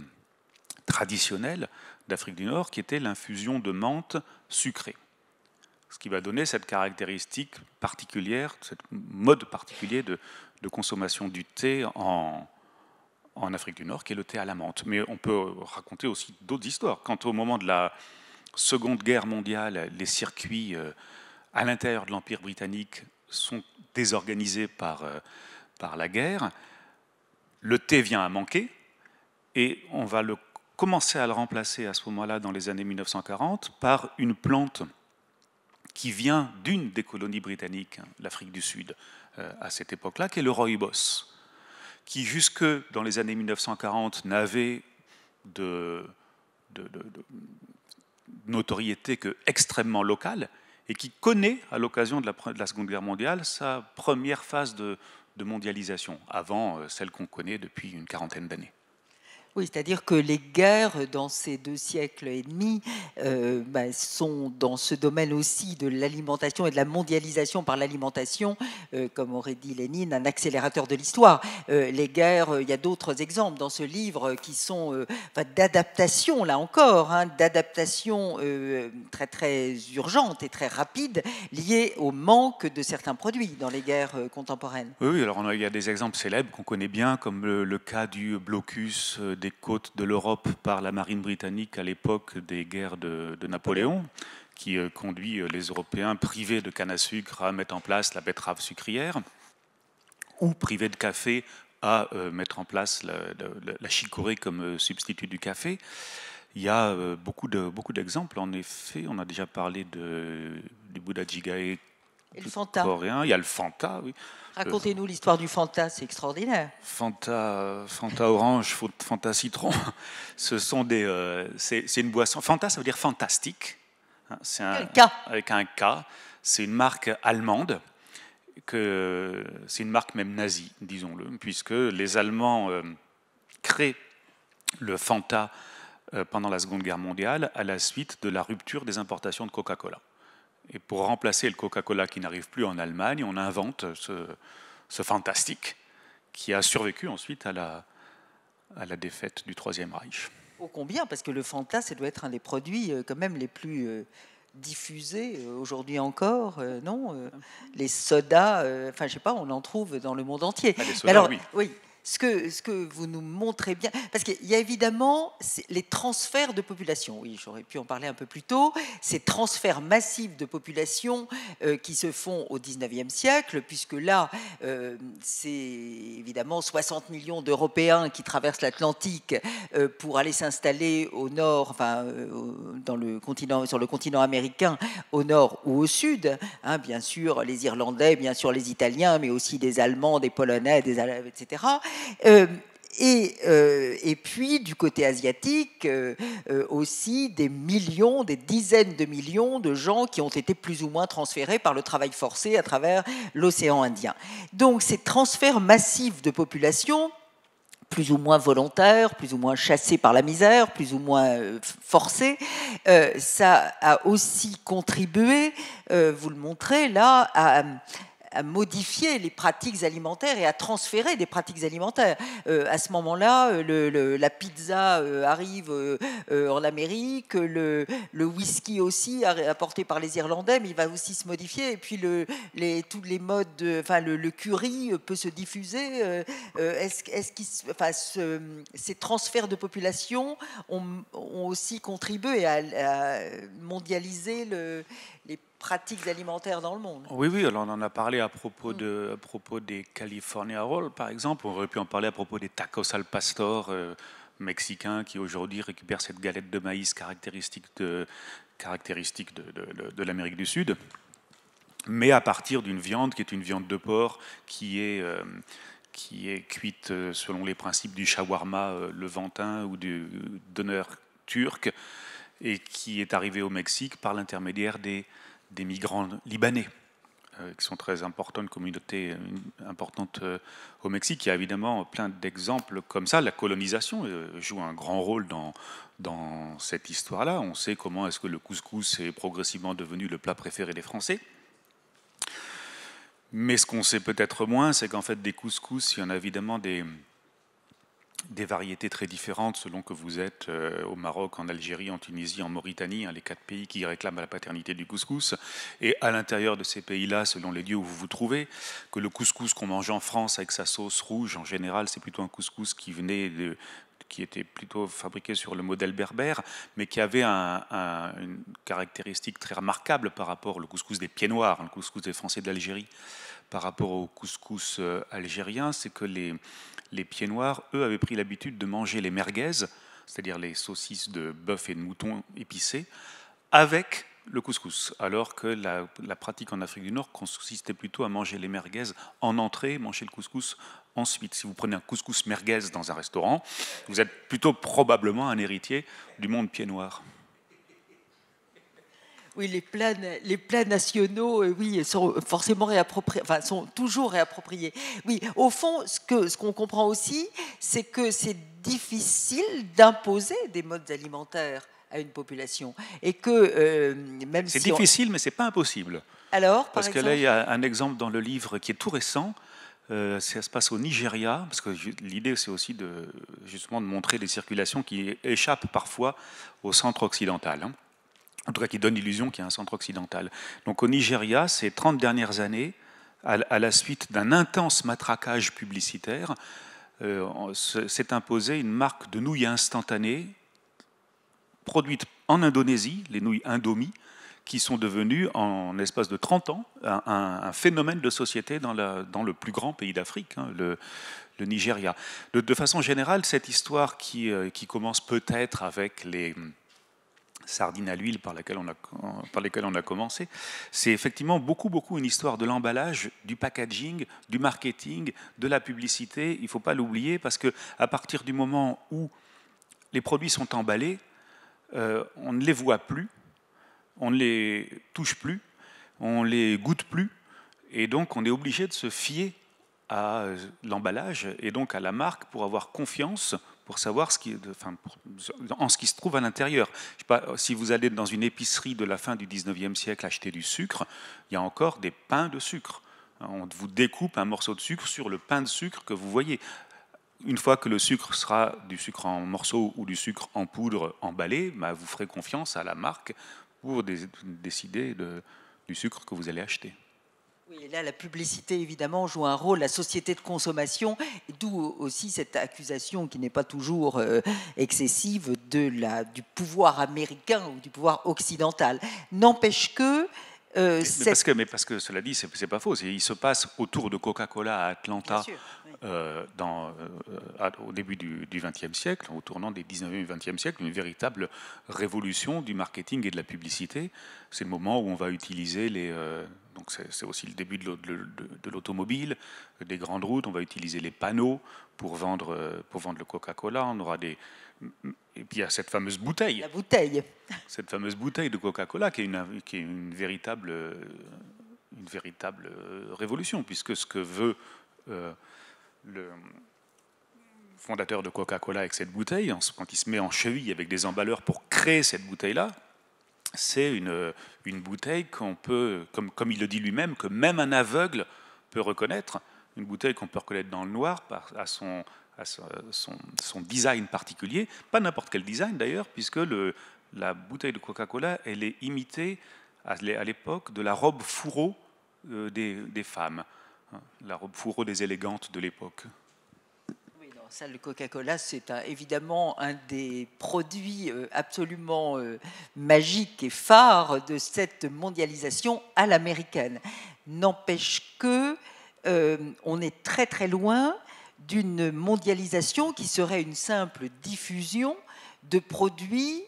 traditionnelle d'Afrique du Nord qui était l'infusion de menthe sucrée ce qui va donner cette caractéristique particulière, ce mode particulier de, consommation du thé en, en, Afrique du Nord, qui est le thé à la menthe. Mais on peut raconter aussi d'autres histoires. Quant au moment de la Seconde Guerre mondiale, les circuits euh, à l'intérieur de l'Empire britannique sont désorganisés par, euh, par la guerre, le thé vient à manquer et on va le commencer à le remplacer à ce moment-là dans les années 1940 par une plante qui vient d'une des colonies britanniques, l'Afrique du Sud, euh, à cette époque-là, qui est le rooibos, qui jusque dans les années 1940 n'avait de, de, notoriété que extrêmement locale et qui connaît, à l'occasion de, la Seconde Guerre mondiale, sa première phase de, mondialisation, avant euh, celle qu'on connaît depuis une quarantaine d'années. Oui, c'est-à-dire que les guerres dans ces deux siècles et demi euh, bah, sont dans ce domaine aussi de l'alimentation et de la mondialisation par l'alimentation, euh, comme aurait dit Lénine, un accélérateur de l'histoire. Euh, les guerres, il y a d'autres exemples dans ce livre qui sont d'adaptation, là encore, hein, d'adaptation très très urgente et très rapide liée au manque de certains produits dans les guerres contemporaines. Oui, alors il y a des exemples célèbres qu'on connaît bien, comme le, le cas du blocus des côtes de l'Europe par la marine britannique à l'époque des guerres de, Napoléon, qui euh, conduit euh, les Européens privés de canne à sucre à mettre en place la betterave sucrière, ou privés de café à euh, mettre en place la, chicorée comme substitut du café. Il y a beaucoup, de, beaucoup d'exemples. En effet, on a déjà parlé de, du Bouddha Jigae il y a le Fanta, Racontez-nous l'histoire du Fanta, c'est extraordinaire. Fanta, Fanta orange, Fanta citron, ce sont des, euh, c'est une boisson. Fanta, ça veut dire fantastique. Hein. C'est un, K. avec un K. C'est une marque allemande que c'est une marque même nazie, disons-le, puisque les Allemands euh, créent le Fanta euh, pendant la Seconde Guerre mondiale à la suite de la rupture des importations de Coca-Cola. Et pour remplacer le Coca-Cola qui n'arrive plus en Allemagne, on invente ce, fantastique qui a survécu ensuite à la, à la défaite du Troisième Reich. Au combien, parce que le Fanta, ça doit être un des produits euh, quand même les plus euh, diffusés euh, aujourd'hui encore, non Les sodas, enfin je sais pas, on en trouve dans le monde entier. Ah, les sodas, alors, oui ce que, ce que vous nous montrez bien, parce qu'il y a évidemment les transferts de population, oui, j'aurais pu en parler un peu plus tôt, ces transferts massifs de population euh, qui se font au 19e siècle, puisque là, euh, c'est évidemment 60 millions d'Européens qui traversent l'Atlantique euh, pour aller s'installer au nord, enfin, dans le continent, sur le continent américain, au nord ou au sud, hein, bien sûr, les Irlandais, bien sûr, les Italiens, mais aussi des Allemands, des Polonais, des Allemands, etc. Euh, et, euh, et, puis, du côté asiatique, euh, aussi des millions, des dizaines de millions de gens qui ont été plus ou moins transférés par le travail forcé à travers l'océan Indien. Donc, ces transferts massifs de population plus ou moins volontaires, plus ou moins chassés par la misère, plus ou moins forcés, ça a aussi contribué, vous le montrez là, à, à modifier les pratiques alimentaires et à transférer des pratiques alimentaires. Euh, à ce moment-là, euh, le, la pizza euh, arrive en Amérique, le, le, whisky aussi apporté par les Irlandais, mais il va aussi se modifier. Et puis les, tous les modes, enfin le, curry peut se diffuser. Est-ce est enfin, ce, ces transferts de population ont, aussi contribué à, à mondialiser les pratiques alimentaires dans le monde. Oui, oui, on en a parlé à propos, mm. de, à propos des California Rolls, par exemple. On aurait pu en parler à propos des tacos al pastor euh, mexicains qui aujourd'hui récupèrent cette galette de maïs caractéristique de, caractéristique de, l'Amérique du Sud, mais à partir d'une viande qui est une viande de porc qui est... Euh, qui est cuite euh, selon les principes du shawarma levantin ou du donneur turc et qui est arrivée au Mexique par l'intermédiaire des, des migrants libanais, euh, qui sont très importantes, une communauté importante euh, au Mexique. Il y a évidemment plein d'exemples comme ça. La colonisation euh, joue un grand rôle dans, dans cette histoire-là. On sait comment est-ce que le couscous est progressivement devenu le plat préféré des Français. Mais ce qu'on sait peut-être moins, c'est qu'en fait, des couscous, il y en a évidemment des, des variétés très différentes selon que vous êtes euh, au Maroc, en Algérie, en Tunisie, en Mauritanie, hein, les quatre pays qui réclament la paternité du couscous. Et à l'intérieur de ces pays-là, selon les lieux où vous vous trouvez, que le couscous qu'on mange en France avec sa sauce rouge, en général, c'est plutôt un couscous qui venait de, qui était plutôt fabriqué sur le modèle berbère, mais qui avait une caractéristique très remarquable par rapport au couscous des pieds noirs, le couscous des Français d'Algérie, par rapport au couscous euh, algérien, c'est que les, les pieds noirs, eux, avaient pris l'habitude de manger les merguez, c'est-à-dire les saucisses de bœuf et de mouton épicées, avec le couscous, alors que la, pratique en Afrique du Nord consistait plutôt à manger les merguez en entrée, manger le couscous ensuite. Si vous prenez un couscous merguez dans un restaurant, vous êtes plutôt probablement un héritier du monde pieds noirs oui, les plans nationaux, euh, oui, sont forcément réappropriés, enfin, sont toujours réappropriés. Oui, au fond, ce qu'on ce comprend aussi, c'est que c'est difficile d'imposer des modes alimentaires à une population. Et que euh, même C'est difficile, mais mais c'est pas impossible. Alors, par Parce que là, il y a un exemple dans le livre qui est tout récent. Euh, ça se passe au Nigeria, parce que l'idée c'est aussi de, justement de montrer des circulations qui échappent parfois au centre occidental. Hein en tout cas qui donne l'illusion qu'il y a un centre occidental. Donc au Nigeria, ces 30 dernières années, à la suite d'un intense matraquage publicitaire, euh, s'est imposée une marque de nouilles instantanées produites en Indonésie, les nouilles Indomie, qui sont devenues en l'espace de 30 ans un, phénomène de société dans, la, dans, le plus grand pays d'Afrique, hein, le, Nigeria. De, façon générale, cette histoire qui, euh, qui commence peut-être avec les sardine à l'huile par, laquelle on a, par lesquelles on a commencé, c'est effectivement beaucoup, beaucoup une histoire de l'emballage, du packaging, du marketing, de la publicité. Il ne faut pas l'oublier parce que à partir du moment où les produits sont emballés, euh, on ne les voit plus, on ne les touche plus, on ne les goûte plus, et donc on est obligé de se fier à euh, l'emballage et donc à la marque pour avoir confiance, pour savoir en ce qui se trouve à l'intérieur. si vous allez dans une épicerie de la fin du 19e siècle acheter du sucre, il y a encore des pains de sucre. On vous découpe un morceau de sucre sur le pain de sucre que vous voyez. Une fois que le sucre sera du sucre en morceaux ou du sucre en poudre emballé, bah, vous ferez confiance à la marque pour décider du sucre que vous allez acheter. Oui, et là, la publicité, évidemment, joue un rôle, la société de consommation, d'où aussi cette accusation qui n'est pas toujours euh, excessive de la, du pouvoir américain ou du pouvoir occidental. N'empêche que euh, mais, parce que, mais, parce que, cela dit, c'est pas faux. Il se passe autour de Coca-Cola à Atlanta euh, dans, euh, au début du XXe siècle, au tournant des 19e et 20e siècles, une véritable révolution du marketing et de la publicité. C'est le moment où on va utiliser les euh, donc c'est aussi le début de l'automobile, des grandes routes, on va utiliser les panneaux pour vendre, pour vendre le Coca-Cola, on aura des... Et puis il y a cette fameuse bouteille. La bouteille. Cette fameuse bouteille de Coca-Cola qui est, une, qui est une, véritable, une véritable révolution, puisque ce que veut le fondateur de Coca-Cola avec cette bouteille, quand il se met en cheville avec des emballeurs pour créer cette bouteille-là, c'est une, bouteille qu'on peut, comme, il le dit lui-même, que même un aveugle peut reconnaître, une bouteille qu'on peut reconnaître dans le noir à, son, design particulier, pas n'importe quel design d'ailleurs, puisque la bouteille de Coca-Cola, elle est imitée à l'époque de la robe fourreau euh, des femmes. Hein, la robe fourreau des élégantes de l'époque. Oui, non, ça, le Coca-Cola, c'est évidemment un des produits euh, absolument euh, magiques et phares de cette mondialisation à l'américaine. N'empêche que euh, on est très très loin d'une mondialisation qui serait une simple diffusion de produits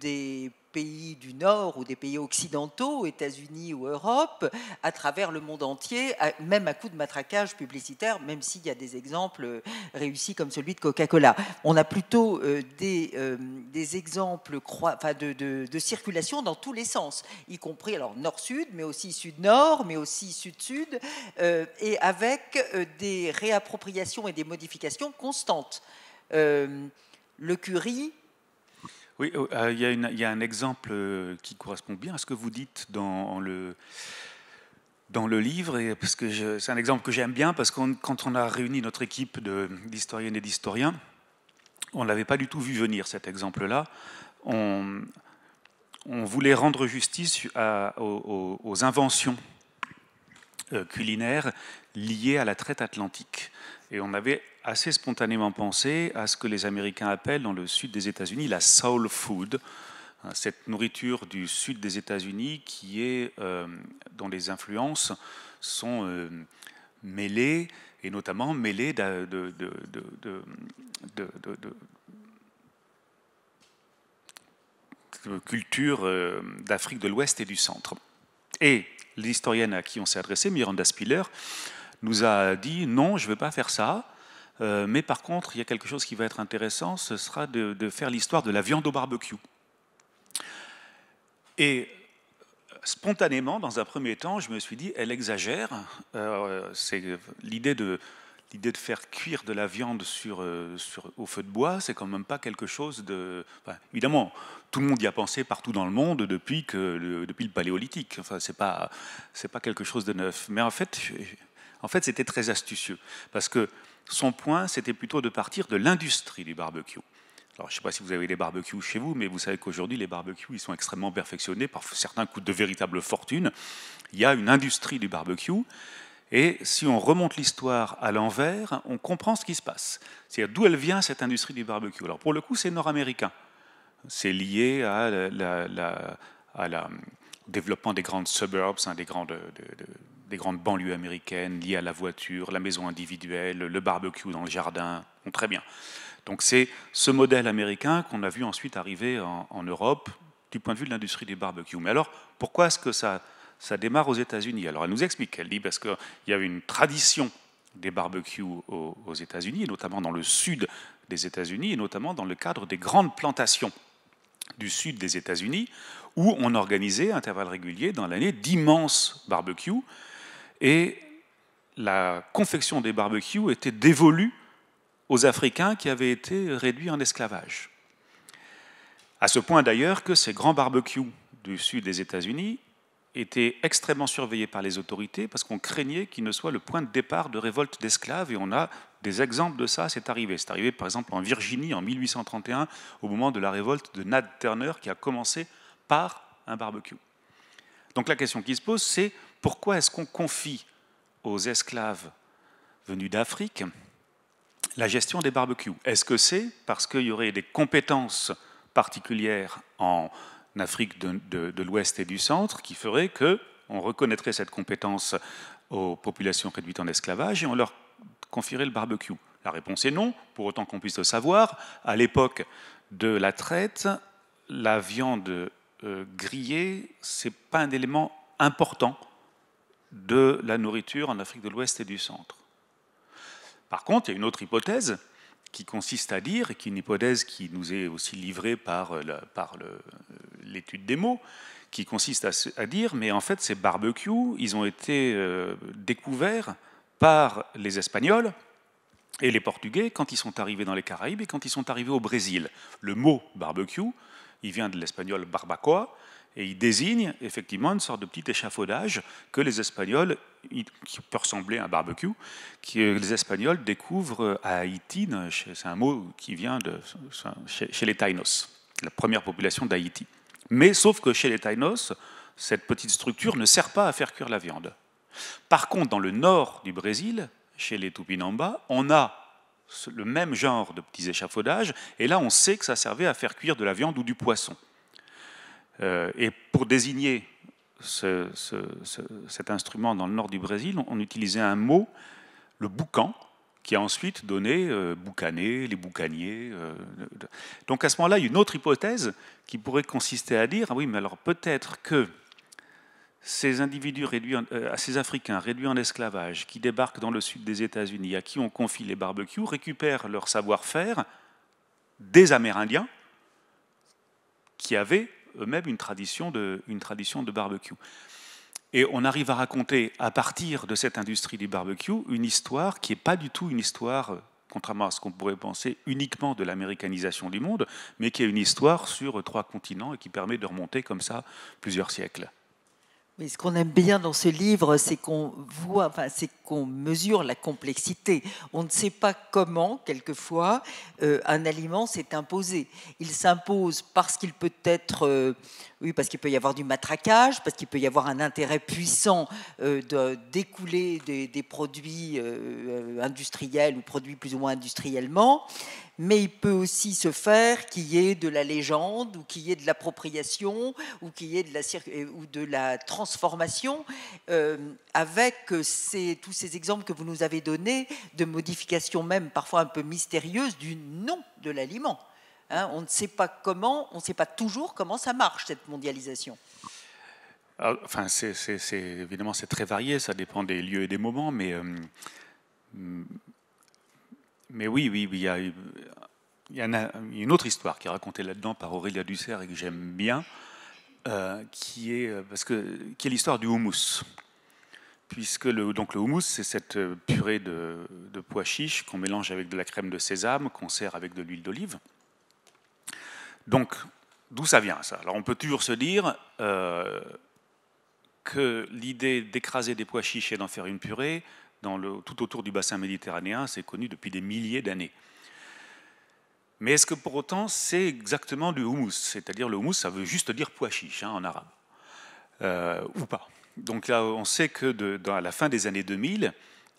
des pays du Nord ou des pays occidentaux, États-Unis ou Europe, à travers le monde entier, même à coup de matraquage publicitaire, même s'il y a des exemples euh, réussis comme celui de Coca-Cola. On a plutôt euh, des, euh, des, exemples de, de, circulation dans tous les sens, y compris alors nord-sud, mais aussi sud-nord, mais aussi sud-sud, et avec des réappropriations et des modifications constantes. le Curie, oui, euh, euh, il y, a un exemple euh, qui correspond bien à ce que vous dites dans le, dans le livre, et parce que c'est un exemple que j'aime bien, parce que quand on a réuni notre équipe d'historiennes et d'historiens, on ne l'avait pas du tout vu venir, cet exemple-là. On, on, voulait rendre justice aux, aux, inventions culinaires liées à la traite atlantique. Et on avait assez spontanément pensé à ce que les Américains appellent dans le sud des États-Unis la soul food, hein, cette nourriture du sud des États-Unis qui est, euh, dont les influences sont euh, mêlées, et notamment mêlées de, de, cultures euh, d'Afrique de l'Ouest et du Centre. Et l'historienne à qui on s'est adressé, Miranda Spiller, nous a dit non, je ne veux pas faire ça. Euh, mais par contre, il y a quelque chose qui va être intéressant, ce sera de, faire l'histoire de la viande au barbecue. Et spontanément, dans un premier temps, je me suis dit, elle exagère. Euh, c'est l'idée de l'idée de faire cuire de la viande sur, euh, sur, au feu de bois, c'est quand même pas quelque chose de. évidemment, tout le monde y a pensé partout dans le monde depuis que le, depuis le paléolithique. Enfin, c'est pas c'est pas quelque chose de neuf. Mais en fait, en fait, c'était très astucieux parce que son point, c'était plutôt de partir de l'industrie du barbecue. Alors, je ne sais pas si vous avez des barbecues chez vous, mais vous savez qu'aujourd'hui, les barbecues, ils sont extrêmement perfectionnés. Par certains coûtent de véritables fortunes. Il y a une industrie du barbecue. Et si on remonte l'histoire à l'envers, on comprend ce qui se passe. C'est-à-dire d'où elle vient cette industrie du barbecue. Alors, pour le coup, c'est nord-américain. C'est lié à la, à la hum, développement des grandes suburbs, hein, des grandes de, des grandes banlieues américaines liées à la voiture, la maison individuelle, le barbecue dans le jardin, très bien. Donc c'est ce modèle américain qu'on a vu ensuite arriver en, Europe du point de vue de l'industrie des barbecues. Mais alors, pourquoi est-ce que ça, ça démarre aux États-Unis Alors elle nous explique, elle dit parce qu'il y a une tradition des barbecues aux, aux États-Unis, notamment dans le sud des États-Unis, et notamment dans le cadre des grandes plantations du sud des États-Unis, où on organisait à intervalles réguliers dans l'année d'immenses barbecues et la confection des barbecues était dévolue aux Africains qui avaient été réduits en esclavage. À ce point d'ailleurs que ces grands barbecues du sud des États-Unis étaient extrêmement surveillés par les autorités parce qu'on craignait qu'ils ne soient le point de départ de révolte d'esclaves et on a des exemples de ça, c'est arrivé. C'est arrivé par exemple en Virginie en 1831 au moment de la révolte de Nad Turner qui a commencé par un barbecue. Donc la question qui se pose c'est pourquoi est-ce qu'on confie aux esclaves venus d'Afrique la gestion des barbecues Est-ce que c'est parce qu'il y aurait des compétences particulières en Afrique de, l'Ouest et du Centre qui feraient qu'on reconnaîtrait cette compétence aux populations réduites en esclavage et on leur confierait le barbecue La réponse est non, pour autant qu'on puisse le savoir. À l'époque de la traite, la viande euh, grillée, ce n'est pas un élément important de la nourriture en Afrique de l'Ouest et du Centre. Par contre, il y a une autre hypothèse qui consiste à dire, et qui est une hypothèse qui nous est aussi livrée par, euh, euh, l'étude des mots, qui consiste à, dire, mais en fait, ces barbecues, ils ont été euh, découverts par les Espagnols et les Portugais quand ils sont arrivés dans les Caraïbes et quand ils sont arrivés au Brésil. Le mot barbecue, il vient de l'espagnol barbacoa, et il désigne effectivement une sorte de petit échafaudage que les Espagnols, qui peut ressembler à un barbecue, que euh, les Espagnols découvrent euh, à Haïti. C'est un mot qui vient de chez, les Taïnos, la première population d'Haïti. Mais sauf que chez les Taïnos, cette petite structure ne sert pas à faire cuire la viande. Par contre, dans le nord du Brésil, chez les Tupinamba, on a le même genre de petits échafaudages, et là on sait que ça servait à faire cuire de la viande ou du poisson. Euh, et pour désigner cet instrument dans le nord du Brésil, on, utilisait un mot, le boucan, qui a ensuite donné boucaner, euh, boucané, les boucaniers. Euh, Donc à ce moment-là, il y a une autre hypothèse qui pourrait consister à dire, ah oui, mais alors peut-être que ces individus réduits, ces Africains réduits en esclavage, qui débarquent dans le sud des États-Unis, à qui on confie les barbecues, récupèrent leur savoir-faire des Amérindiens qui avaient eux-mêmes une tradition, de, une tradition de barbecue. Et on arrive à raconter, à partir de cette industrie du barbecue, une histoire qui n'est pas du tout une histoire, euh, contrairement à ce qu'on pourrait penser, uniquement de l'américanisation du monde, mais qui est une histoire sur trois continents et qui permet de remonter comme ça plusieurs siècles ce qu'on aime bien dans ce livre, c'est qu'on voit, enfin, c'est qu'on mesure la complexité. On ne sait pas comment, quelquefois, euh, un aliment s'est imposé. Il s'impose parce qu'il peut être, euh, oui, parce qu'il peut y avoir du matraquage, parce qu'il peut y avoir un intérêt puissant euh, de découler des, des produits industriels ou produits plus ou moins industriellement mais il peut aussi se faire qu'il y ait de la légende ou qu'il y ait de l'appropriation ou qu'il y ait de la, euh, ou de la transformation euh, avec euh, tous ces exemples que vous nous avez donnés de modifications même parfois un peu mystérieuses du nom de l'aliment. Hein. on ne sait pas comment, on ne sait pas toujours comment ça marche cette mondialisation. Ah, enfin, évidemment, c'est très varié, ça dépend des lieux et des moments, mais mais oui, oui, il y a, une autre histoire qui est racontée là-dedans par Aurélia Dussert et que j'aime bien, euh, euh, qui est l'histoire du houmous. Puisque le, donc le houmous, c'est cette euh, purée de, pois chiches qu'on mélange avec de la crème de sésame, qu'on sert avec de l'huile d'olive. Donc, d'où ça vient ça Alors, on peut toujours se dire que l'idée d'écraser des pois chiches et d'en faire une purée, tout autour du bassin méditerranéen, c'est connu depuis des milliers d'années. Mais est-ce que pour autant c'est exactement du houmous C'est-à-dire le houmous, ça veut juste dire pois hein, en arabe, euh, ou pas Donc là, on sait que à la fin des années 2000,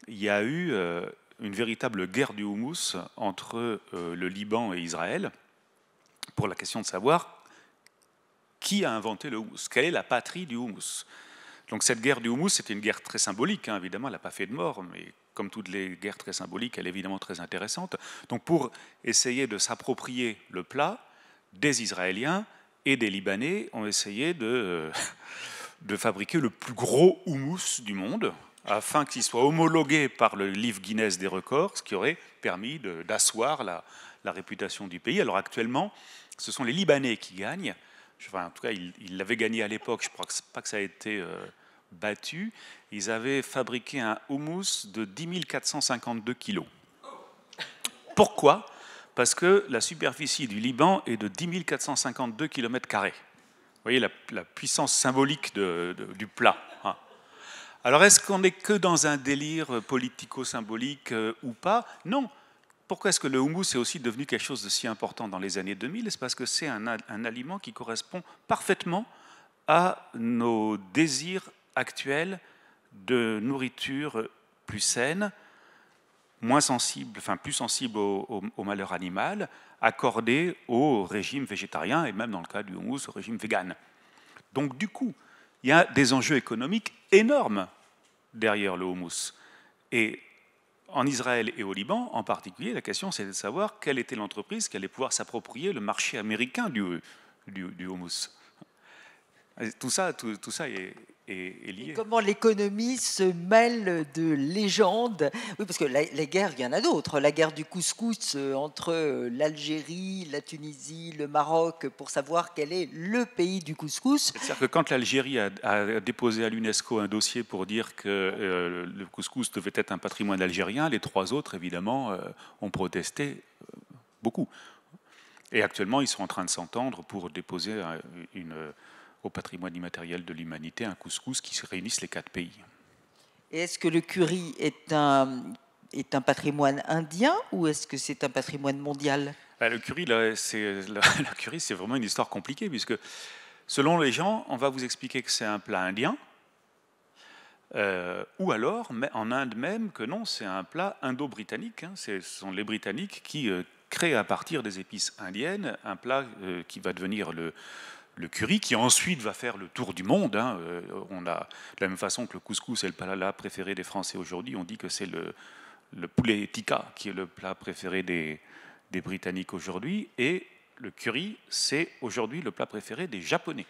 il y a eu euh, une véritable guerre du houmous entre euh, le Liban et Israël pour la question de savoir qui a inventé le houmous, quelle est la patrie du houmous. Donc cette guerre du houmous, c'était une guerre très symbolique, hein, évidemment, elle n'a pas fait de mort, mais comme toutes les guerres très symboliques, elle est évidemment très intéressante. Donc pour essayer de s'approprier le plat, des Israéliens et des Libanais ont essayé de, euh, de fabriquer le plus gros houmous du monde, afin qu'il soit homologué par le livre Guinness des records, ce qui aurait permis d'asseoir la, la, réputation du pays. Alors actuellement, ce sont les Libanais qui gagnent. en tout cas, ils l'avaient gagné à l'époque. Je ne crois pas que ça a été euh, battus, ils avaient fabriqué un houmous de 10 452 kilos. Pourquoi Parce que la superficie du Liban est de 10 452 km. Vous voyez la, puissance symbolique du plat. Hein. Alors est-ce qu'on n'est que dans un délire politico-symbolique euh, ou pas Non. Pourquoi est-ce que le houmous est aussi devenu quelque chose de si important dans les années 2000 C'est parce que c'est un, aliment qui correspond parfaitement à nos désirs actuelle de nourriture plus saine, moins sensible, enfin plus sensible au, au, malheur animal, accordée au régime végétarien et même dans le cas du houmous au régime vegan. Donc du coup, il y a des enjeux économiques énormes derrière le houmous. Et en Israël et au Liban, en particulier, la question c'est de savoir quelle était l'entreprise qui allait pouvoir s'approprier le marché américain du, du, du houmous. Tout ça, tout ça est, comment l'économie se mêle de légendes Oui, parce que les guerres, il y en a d'autres. La guerre du couscous euh, entre euh, l'Algérie, la Tunisie, le Maroc, pour savoir quel est le pays du couscous. C'est-à-dire que quand l'Algérie a, déposé à l'UNESCO un dossier pour dire que euh, le couscous devait être un patrimoine algérien, les trois autres, évidemment, ont protesté beaucoup. Et actuellement, ils sont en train de s'entendre pour déposer une au patrimoine immatériel de l'humanité, un couscous qui réunisse les quatre pays. Est-ce que le curry est un, est un patrimoine indien ou est-ce que c'est un patrimoine mondial bah, Le curry, c'est vraiment une histoire compliquée puisque selon les gens, on va vous expliquer que c'est un plat indien. Euh, ou alors, en Inde même, que non, c'est un plat indo-britannique. Hein. ce sont les Britanniques qui euh, créent à partir des épices indiennes un plat euh, qui va devenir le, le curry, qui ensuite va faire le tour du monde. Hein. Euh, on a, de la même façon que le couscous est le plat préféré des Français aujourd'hui, on dit que c'est le, poulet tikka qui est le plat préféré des, des Britanniques aujourd'hui. Et le curry, c'est aujourd'hui le plat préféré des Japonais.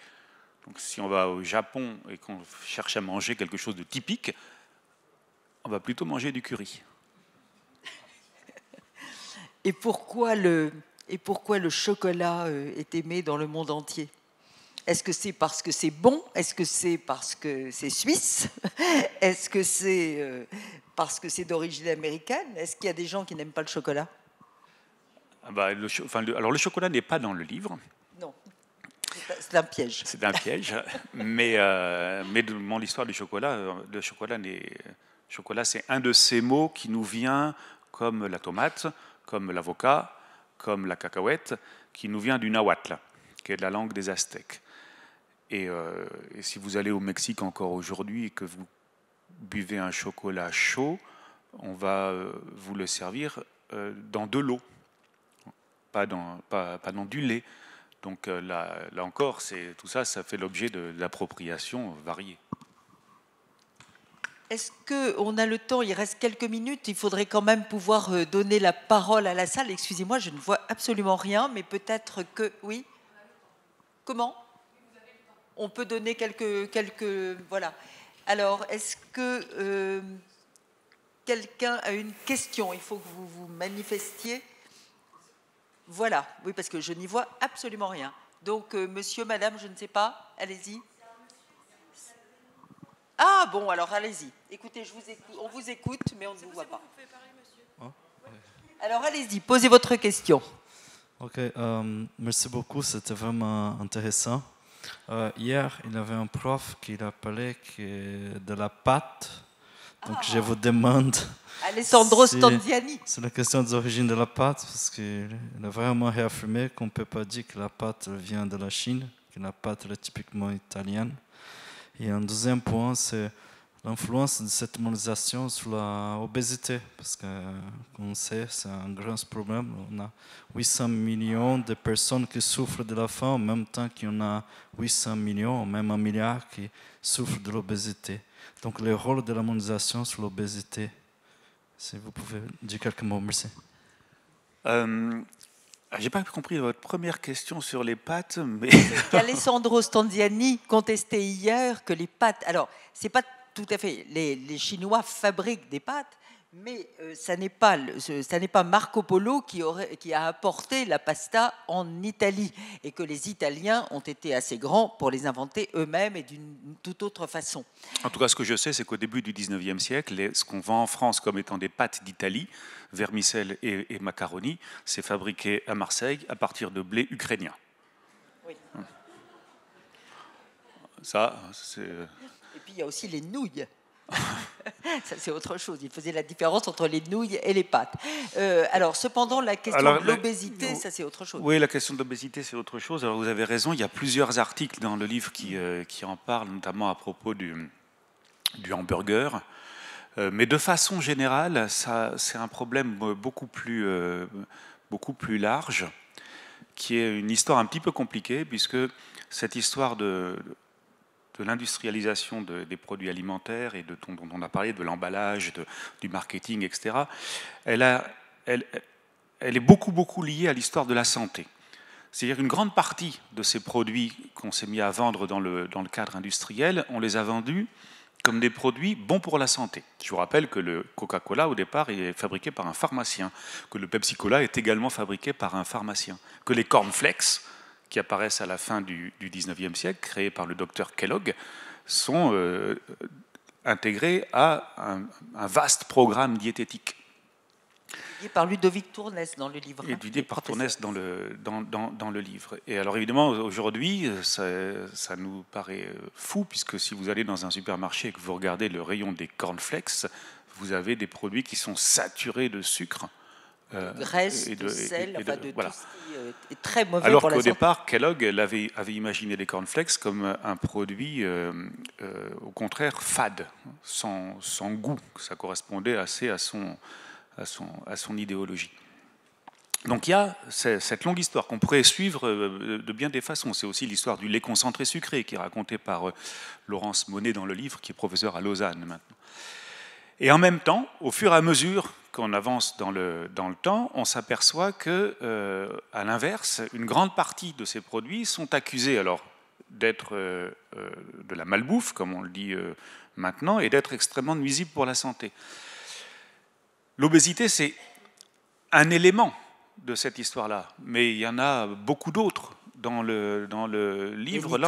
Donc si on va au Japon et qu'on cherche à manger quelque chose de typique, on va plutôt manger du curry. Et pourquoi le, et pourquoi le chocolat euh, est aimé dans le monde entier est-ce que c'est parce que c'est bon Est-ce que c'est parce que c'est suisse Est-ce que c'est euh, parce que c'est d'origine américaine Est-ce qu'il y a des gens qui n'aiment pas le chocolat ah bah, Alors le chocolat n'est pas dans le livre. Non. C'est un piège. C'est un piège. mais, euh, mais dans l'histoire du chocolat, le euh, chocolat, chocolat c'est un de ces mots qui nous vient comme la tomate, comme l'avocat, comme la cacahuète, qui nous vient du nahuatl, qui est la langue des Aztèques. Euh, et, si vous allez au Mexique encore aujourd'hui et que vous buvez un chocolat chaud, on va euh, vous le servir euh, dans de l'eau, pas dans, pas, dans, du lait. Donc là, là, encore, c'est, tout ça, ça fait l'objet de, de l'appropriation variée. Est-ce qu'on a le temps Il reste quelques minutes. Il faudrait quand même pouvoir donner la parole à la salle. Excusez-moi, je ne vois absolument rien, mais peut-être que... Oui Comment on peut donner quelques, quelques voilà. Alors, est-ce que euh, quelqu'un a une question Il faut que vous vous manifestiez. Voilà, oui, parce que je n'y vois absolument rien. Donc, euh, monsieur, madame, je ne sais pas, allez-y. Ah bon, alors allez-y. Écoutez, je vous on vous écoute, mais on ne vous voit pas. Alors allez-y, posez votre question. Ok, euh, merci beaucoup, c'était vraiment intéressant. Euh, hier, il y avait un prof qui l'appelait de la pâte. Donc je ah. vous demande. Alessandro C'est la question des origines de la pâte, parce qu'il a vraiment réaffirmé qu'on ne peut pas dire que la pâte vient de la Chine, que la pâte est typiquement italienne. Et un deuxième point, c'est l'influence de cette mondialisation sur l'obésité, parce que, comme on sait, c'est un grand problème. On a 800 millions de personnes qui souffrent de la faim, en même temps qu'il y en a 800 millions, même un milliard, qui souffrent de l'obésité. Donc, le rôle de la mondialisation sur l'obésité, si vous pouvez dire quelques mots, merci. Euh, j'ai pas compris votre première question sur les pâtes, mais Alessandro Stanziani contestait hier que les pâtes. Alors, c'est pas tout à fait. Les, Chinois fabriquent des pâtes, mais euh, ce ça n'est pas, pas Marco Polo qui, aurait, qui a apporté la pasta en Italie et que les Italiens ont été assez grands pour les inventer eux-mêmes et d'une toute autre façon. En tout cas, ce que je sais, c'est qu'au début du 19e siècle, ce qu'on vend en France comme étant des pâtes d'Italie, vermicelles et, et macaroni, c'est fabriqué à Marseille à partir de blé ukrainien. Oui. Ça, c'est euh, il y a aussi les nouilles. Ça, c'est autre chose. Il faisait la différence entre les nouilles et les pâtes. Euh, alors, cependant, la question de l'obésité, ça, c'est autre chose. Oui, la question de l'obésité, c'est autre chose. Alors, vous avez raison, il y a plusieurs articles dans le livre qui, euh, qui en parlent, notamment à propos du, du hamburger. Euh, mais de façon générale, ça, c'est un problème beaucoup plus, beaucoup plus large, qui est une histoire un petit peu compliquée, puisque cette histoire de, de l'industrialisation des produits alimentaires et de, dont on a parlé, de l'emballage, du marketing, etc., elle, est beaucoup, beaucoup liée à l'histoire de la santé. C'est-à-dire une grande partie de ces produits qu'on s'est mis à vendre dans le, dans le cadre industriel, on les a vendus comme des produits bons pour la santé. Je vous rappelle que le Coca-Cola, au départ, est fabriqué par un pharmacien, que le Pepsi-Cola est également fabriqué par un pharmacien, que les cornflakes qui apparaissent à la fin du, XIXe 19 siècle, créés par le docteur Kellogg, sont euh, intégrés à un, vaste programme diététique. Et par Ludovic Tournès dans le livre. Hein, Étudié par Tournès dans le, dans, le livre. Et alors évidemment, aujourd'hui, ça, ça, nous paraît euh, fou, puisque si vous allez dans un supermarché et que vous regardez le rayon des cornflakes, vous avez des produits qui sont saturés de sucre de euh, graisse, et de, sel, de, tout ce qui euh, est très mauvais Alors qu'au départ, Kellogg avait, avait, imaginé les cornflakes comme un produit, euh, au contraire, fade, sans, goût. Ça correspondait assez à son, à son, à son idéologie. Donc il y a cette longue histoire qu'on pourrait suivre de bien des façons. C'est aussi l'histoire du lait concentré sucré qui est racontée par Laurence Monet dans le livre, qui est professeur à Lausanne maintenant. Et en même temps, au fur et à mesure qu'on avance dans le, dans le temps, on s'aperçoit que, euh, à l'inverse, une grande partie de ces produits sont accusés alors d'être euh, euh, de la malbouffe, comme on le dit maintenant, et d'être extrêmement nuisibles pour la santé. L'obésité, c'est un élément de cette histoire-là, mais il y en a beaucoup d'autres dans le, dans le livre,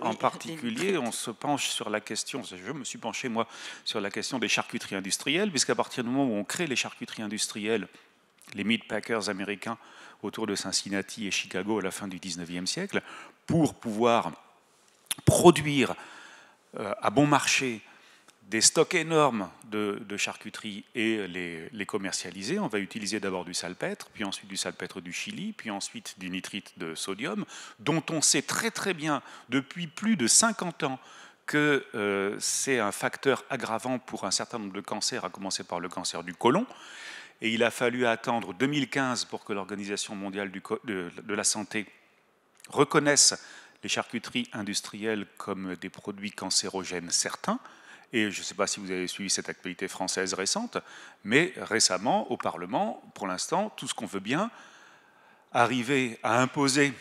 en particulier, on se penche sur la question, je me suis penché, moi, sur la question des charcuteries industrielles, puisqu'à partir du moment où on crée les charcuteries industrielles, les meatpackers packers américains autour de Cincinnati et Chicago à la fin du 19e siècle, pour pouvoir produire euh, à bon marché des stocks énormes de, charcuteries charcuterie et les, commercialiser. On va utiliser d'abord du salpêtre, puis ensuite du salpêtre du Chili, puis ensuite du nitrite de sodium, dont on sait très très bien depuis plus de 50 ans que euh, c'est un facteur aggravant pour un certain nombre de cancers, à commencer par le cancer du côlon. Et il a fallu attendre 2015 pour que l'Organisation mondiale de la santé reconnaisse les charcuteries industrielles comme des produits cancérogènes certains. Et je ne sais pas si vous avez suivi cette actualité française récente, mais récemment, au Parlement, pour l'instant, tout ce qu'on veut bien arriver à imposer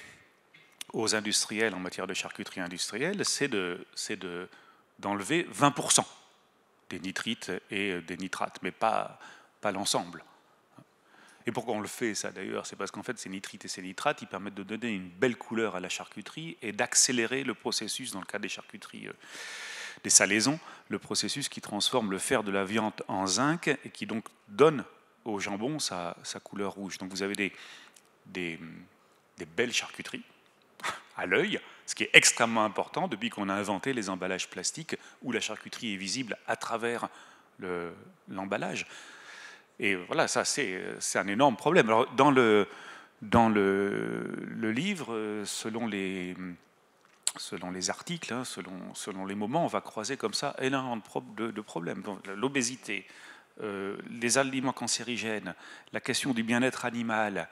aux industriels en matière de charcuterie industrielle, c'est d'enlever de, 20% des nitrites et des nitrates, mais pas, pas l'ensemble. Et pourquoi on le fait ça d'ailleurs C'est parce qu'en fait ces nitrites et ces nitrates, ils permettent de donner une belle couleur à la charcuterie et d'accélérer le processus dans le cas des charcuteries euh, des salaisons, le processus qui transforme le fer de la viande en zinc et qui donc donne au jambon sa, couleur rouge. Donc vous avez des, belles charcuteries à l'œil, ce qui est extrêmement important depuis qu'on a inventé les emballages plastiques où la charcuterie est visible à travers l'emballage. et voilà, ça c'est un énorme problème. dans le, dans le livre, selon les selon les articles, hein, selon, selon, les moments, on va croiser comme ça énormément de, problèmes. L'obésité, euh, les aliments cancérigènes, la question du bien-être animal,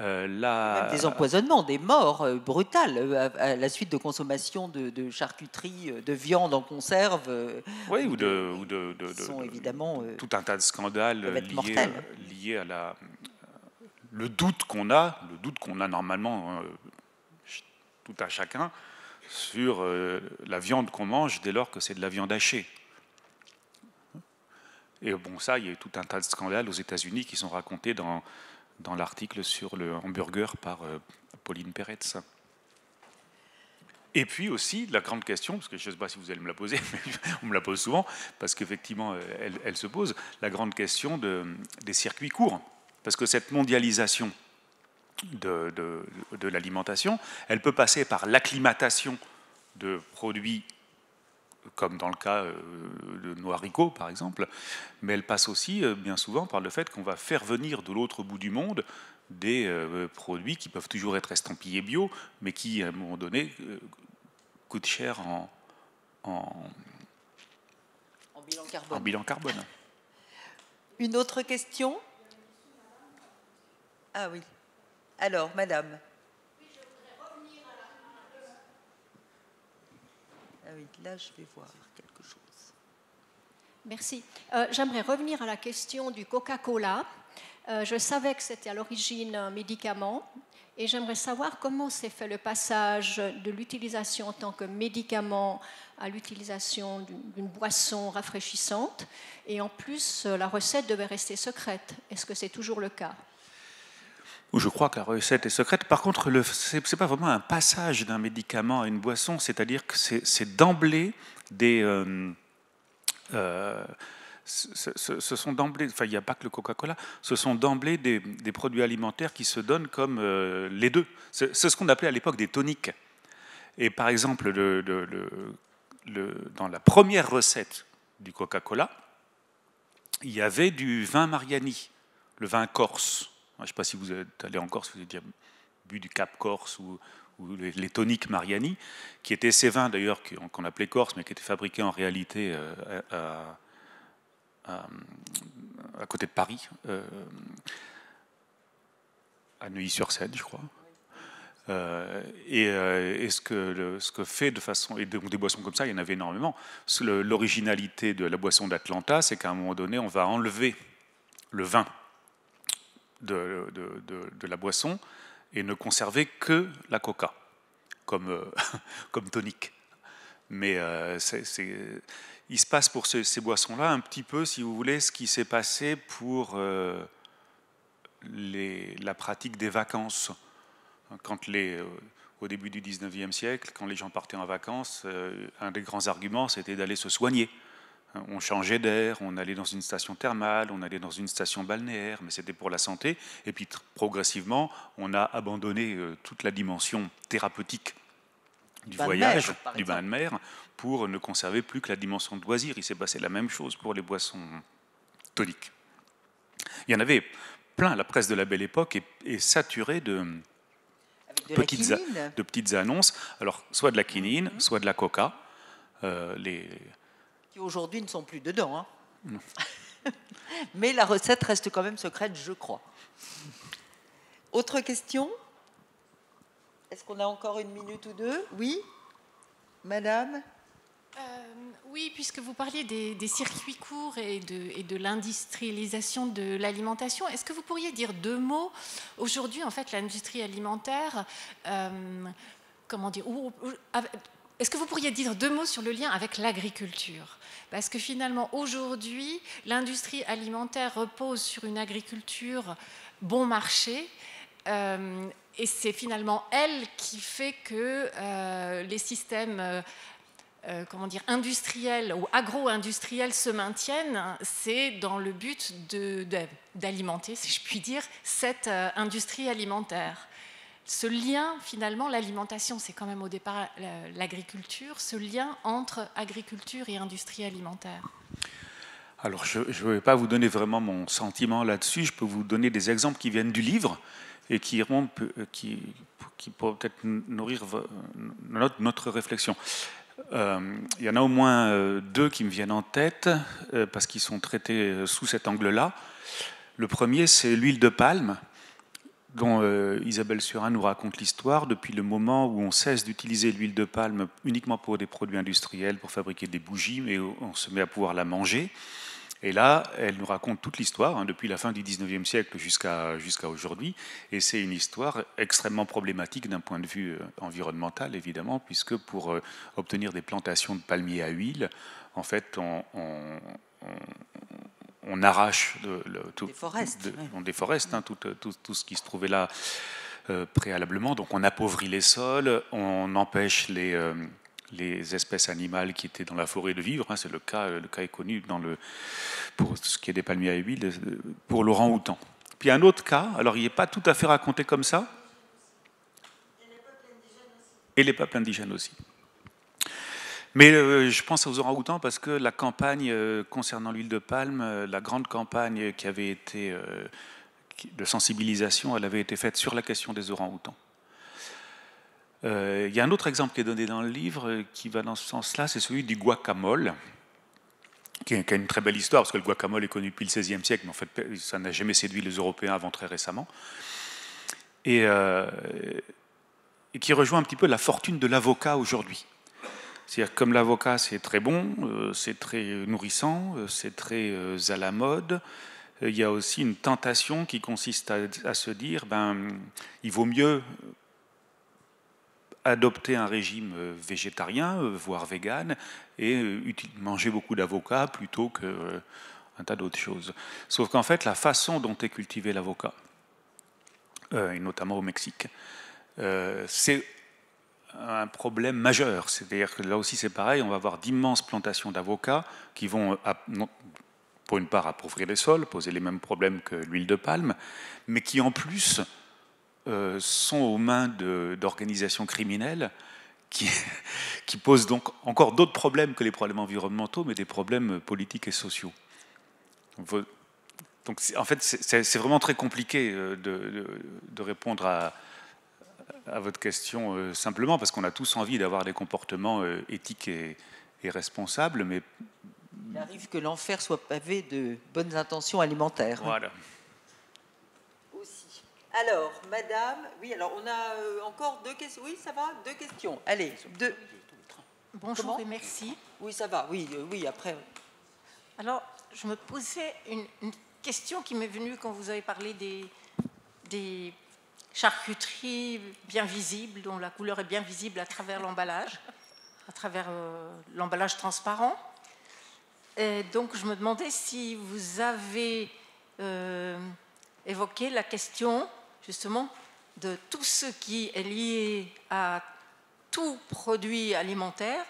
euh, Des empoisonnements, des morts euh, brutales à, la suite de consommation de, charcuterie, de viande en conserve. oui, ou de, ou de, évidemment tout un tas de scandales liés, liés, à la le doute qu'on a, le doute qu'on a normalement tout à chacun sur euh, la viande qu'on mange dès lors que c'est de la viande hachée. Et bon, ça, il y a eu tout un tas de scandales aux États-Unis qui sont racontés dans, dans l'article sur le hamburger par euh, Pauline Peretz. Et puis aussi, la grande question, parce que je ne sais pas si vous allez me la poser, mais on me la pose souvent, parce qu'effectivement, euh, elle, se pose, la grande question des circuits courts. Parce que cette mondialisation, de, l'alimentation. Elle peut passer par l'acclimatation de produits comme dans le cas euh, de nos haricots par exemple, mais elle passe aussi euh, bien souvent par le fait qu'on va faire venir de l'autre bout du monde des euh, produits qui peuvent toujours être estampillés bio, mais qui à un moment donné coûtent cher en, bilan, carbone. en bilan, carbone. Une autre question Ah oui. Alors, madame. Oui, je voudrais revenir à la... Ah oui, là, je vais voir quelque chose. Merci. Euh, j'aimerais revenir à la question du Coca-Cola. Euh, je savais que c'était à l'origine un médicament et j'aimerais savoir comment s'est fait le passage de l'utilisation en tant que médicament à l'utilisation d'une boisson rafraîchissante. Et en plus, euh, la recette devait rester secrète. Est-ce que c'est toujours le cas où je crois que la recette est secrète. Par contre, ce n'est pas vraiment un passage d'un médicament à une boisson, c'est-à-dire que c'est d'emblée des... Euh, euh, ce, sont d'emblée, enfin il n'y a pas que le Coca-Cola, ce sont d'emblée des, produits alimentaires qui se donnent comme euh, les deux. C'est ce qu'on appelait à l'époque des toniques. Et par exemple, le, le, dans la première recette du Coca-Cola, il y avait du vin Mariani, le vin corse. Je ne sais pas si vous êtes allé en Corse, vous avez bu du Cap Corse ou, les, toniques Mariani, qui étaient ces vins d'ailleurs qu'on appelait Corse, mais qui étaient fabriqués en réalité euh, à, côté de Paris, euh, à Neuilly-sur-Seine, je crois. Euh, et, ce, que ce, que, fait de façon. Et donc des boissons comme ça, il y en avait énormément. L'originalité de la boisson d'Atlanta, c'est qu'à un moment donné, on va enlever le vin de, la boisson et ne conserver que la coca comme, euh, comme tonique. Mais euh, il se passe pour ces boissons-là un petit peu, si vous voulez, ce qui s'est passé pour euh, la pratique des vacances. Quand les, au début du 19e siècle, quand les gens partaient en vacances, un des grands arguments, c'était d'aller se soigner. Hein, on changeait d'air, on allait dans une station thermale, on allait dans une station balnéaire, mais c'était pour la santé. Et puis progressivement, on a abandonné euh, toute la dimension thérapeutique du voyage, du bain de mer, pour ne conserver plus que la dimension de loisir. Il s'est passé la même chose pour les boissons toniques. Il y en avait plein. La presse de la belle époque est, saturée de, petites, annonces. Alors, soit de la quinine, mhm. soit de la coca. Euh, les, aujourd'hui ne sont plus dedans. Hein. Mais la recette reste quand même secrète, je crois. Autre question Est-ce qu'on a encore une minute ou deux Oui Madame euh, Oui, puisque vous parliez des, circuits courts et de, l'industrialisation de l'alimentation, est-ce que vous pourriez dire deux mots Aujourd'hui, en fait, l'industrie alimentaire... Euh, comment dire, est-ce que vous pourriez dire deux mots sur le lien avec l'agriculture Parce que finalement, aujourd'hui, l'industrie alimentaire repose sur une agriculture bon marché. Euh, et c'est finalement elle qui fait que euh, les systèmes euh, comment dire, industriels ou agro-industriels se maintiennent. C'est dans le but d'alimenter, si je puis dire, cette industrie alimentaire ce lien, finalement, l'alimentation, c'est quand même au départ l'agriculture, ce lien entre agriculture et industrie alimentaire Alors, je ne vais pas vous donner vraiment mon sentiment là-dessus, je peux vous donner des exemples qui viennent du livre et qui euh, qui, pourront peut-être nourrir notre, réflexion. Euh, il y en a au moins euh, deux qui me viennent en tête parce qu'ils sont traités sous cet angle-là. Le premier, c'est l'huile de palme dont euh, Isabelle Surin nous raconte l'histoire, depuis le moment où on cesse d'utiliser l'huile de palme uniquement pour des produits industriels, pour fabriquer des bougies, mais on se met à pouvoir la manger. Et là, elle nous raconte toute l'histoire, hein, depuis la fin du 19e siècle jusqu'à jusqu'à aujourd'hui. Et c'est une histoire extrêmement problématique d'un point de vue euh, environnemental, évidemment, puisque pour euh, obtenir des plantations de palmiers à huile, en fait, on on arrache tout, des forêts, on déforeste hein, tout, tout, ce qui se trouvait là euh, préalablement. Donc on appauvrit les sols, on empêche euh, les, espèces animales qui étaient dans la forêt de vivre. Hein. c'est le cas, le cas est connu dans le, pour ce qui est des palmiers à huile, euh, pour l'orang-outan. Puis un autre cas, alors il n'est pas tout à fait raconté comme ça. Et les peuples indigènes aussi. Mais euh, je pense aux orang-outans parce que la campagne euh, concernant l'huile de palme, euh, la grande campagne qui avait été de sensibilisation, elle avait été faite sur la question des orang-outans. Il y a un autre exemple qui est donné dans le livre qui va dans ce sens-là, c'est celui du guacamole, qui a une très belle histoire, parce que le guacamole est connu depuis le XVIe siècle, mais en fait, ça n'a jamais séduit les Européens avant très récemment. et qui rejoint un petit peu la fortune de l'avocat aujourd'hui c'est-à-dire comme l'avocat, c'est très bon, euh, c'est très nourrissant, euh, c'est très euh, à la mode. Il y a aussi une tentation qui consiste à, se dire, ben, il vaut mieux adopter un régime végétarien, voire vegan, et manger beaucoup d'avocats plutôt qu'un tas d'autres choses. Sauf qu'en fait, la façon dont est cultivé l'avocat, et notamment au Mexique, c'est un problème majeur. C'est-à-dire que là aussi c'est pareil, on va avoir d'immenses plantations d'avocats qui vont, pour une part, appauvrir les sols, poser les mêmes problèmes que l'huile de palme, mais qui en plus euh, sont aux mains d'organisations criminelles qui, qui posent donc encore d'autres problèmes que les problèmes environnementaux, mais des problèmes politiques et sociaux. Donc en fait, c'est vraiment très compliqué euh, de répondre à, à votre question euh, simplement, parce qu'on a tous envie d'avoir des comportements euh, éthiques et, responsables, mais... Il arrive que l'enfer soit pavé de bonnes intentions alimentaires. Voilà. Aussi. Alors, madame, oui, alors on a euh, encore deux questions. Oui, ça va Deux questions. Allez, deux. Bonjour et merci. Oui, ça va, oui, oui, après. Alors, je me posais une, question qui m'est venue quand vous avez parlé des charcuterie bien visible, dont la couleur est bien visible à travers l'emballage, à travers euh, l'emballage transparent. Et donc je me demandais si vous avez euh, évoqué la question justement de tout ce qui est lié à tout produit alimentaire,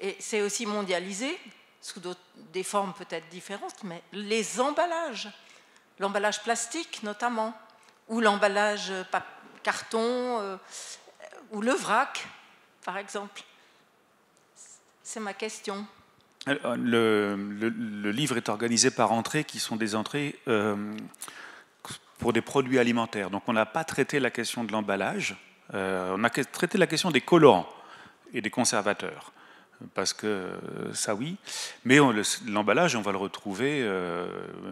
et c'est aussi mondialisé sous des formes peut-être différentes, mais les emballages, l'emballage plastique notamment, ou l'emballage euh, carton, euh, ou le vrac, par exemple C'est ma question. Euh, le, livre est organisé par entrées qui sont des entrées pour des produits alimentaires. Donc on n'a pas traité la question de l'emballage, on a traité la question des colorants et des conservateurs. Parce que ça oui, mais l'emballage, on va le retrouver,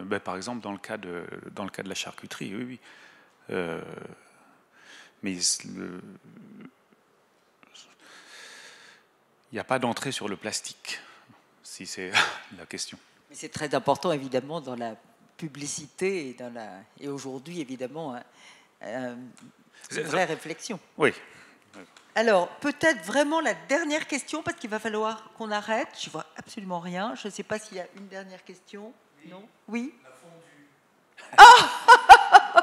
ben, par exemple, dans le, cas de, dans le cas de la charcuterie. Oui, oui. Euh, mais il n'y a pas d'entrée sur le plastique, si c'est la question. C'est très important, évidemment, dans la publicité et, dans la... et aujourd'hui, évidemment, hein, euh, une vraie réflexion. Oui. Alors, peut-être vraiment la dernière question, parce qu'il va falloir qu'on arrête. Je vois absolument rien. Je ne sais pas s'il y a une dernière question. Non Oui Ah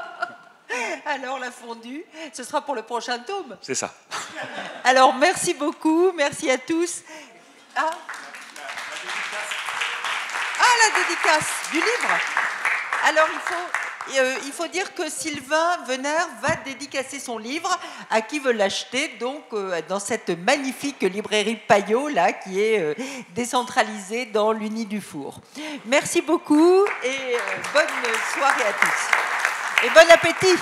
Alors la fondue, ce sera pour le prochain tome. C'est ça. Alors merci beaucoup, merci à tous. Ah. ah, la dédicace du livre. Alors il faut, euh, il faut dire que Sylvain Venard va dédicacer son livre à qui veut l'acheter, donc euh, dans cette magnifique librairie Payot, là, qui est euh, décentralisée dans l'Uni du Four. Merci beaucoup et bonne soirée à tous. Et bon appétit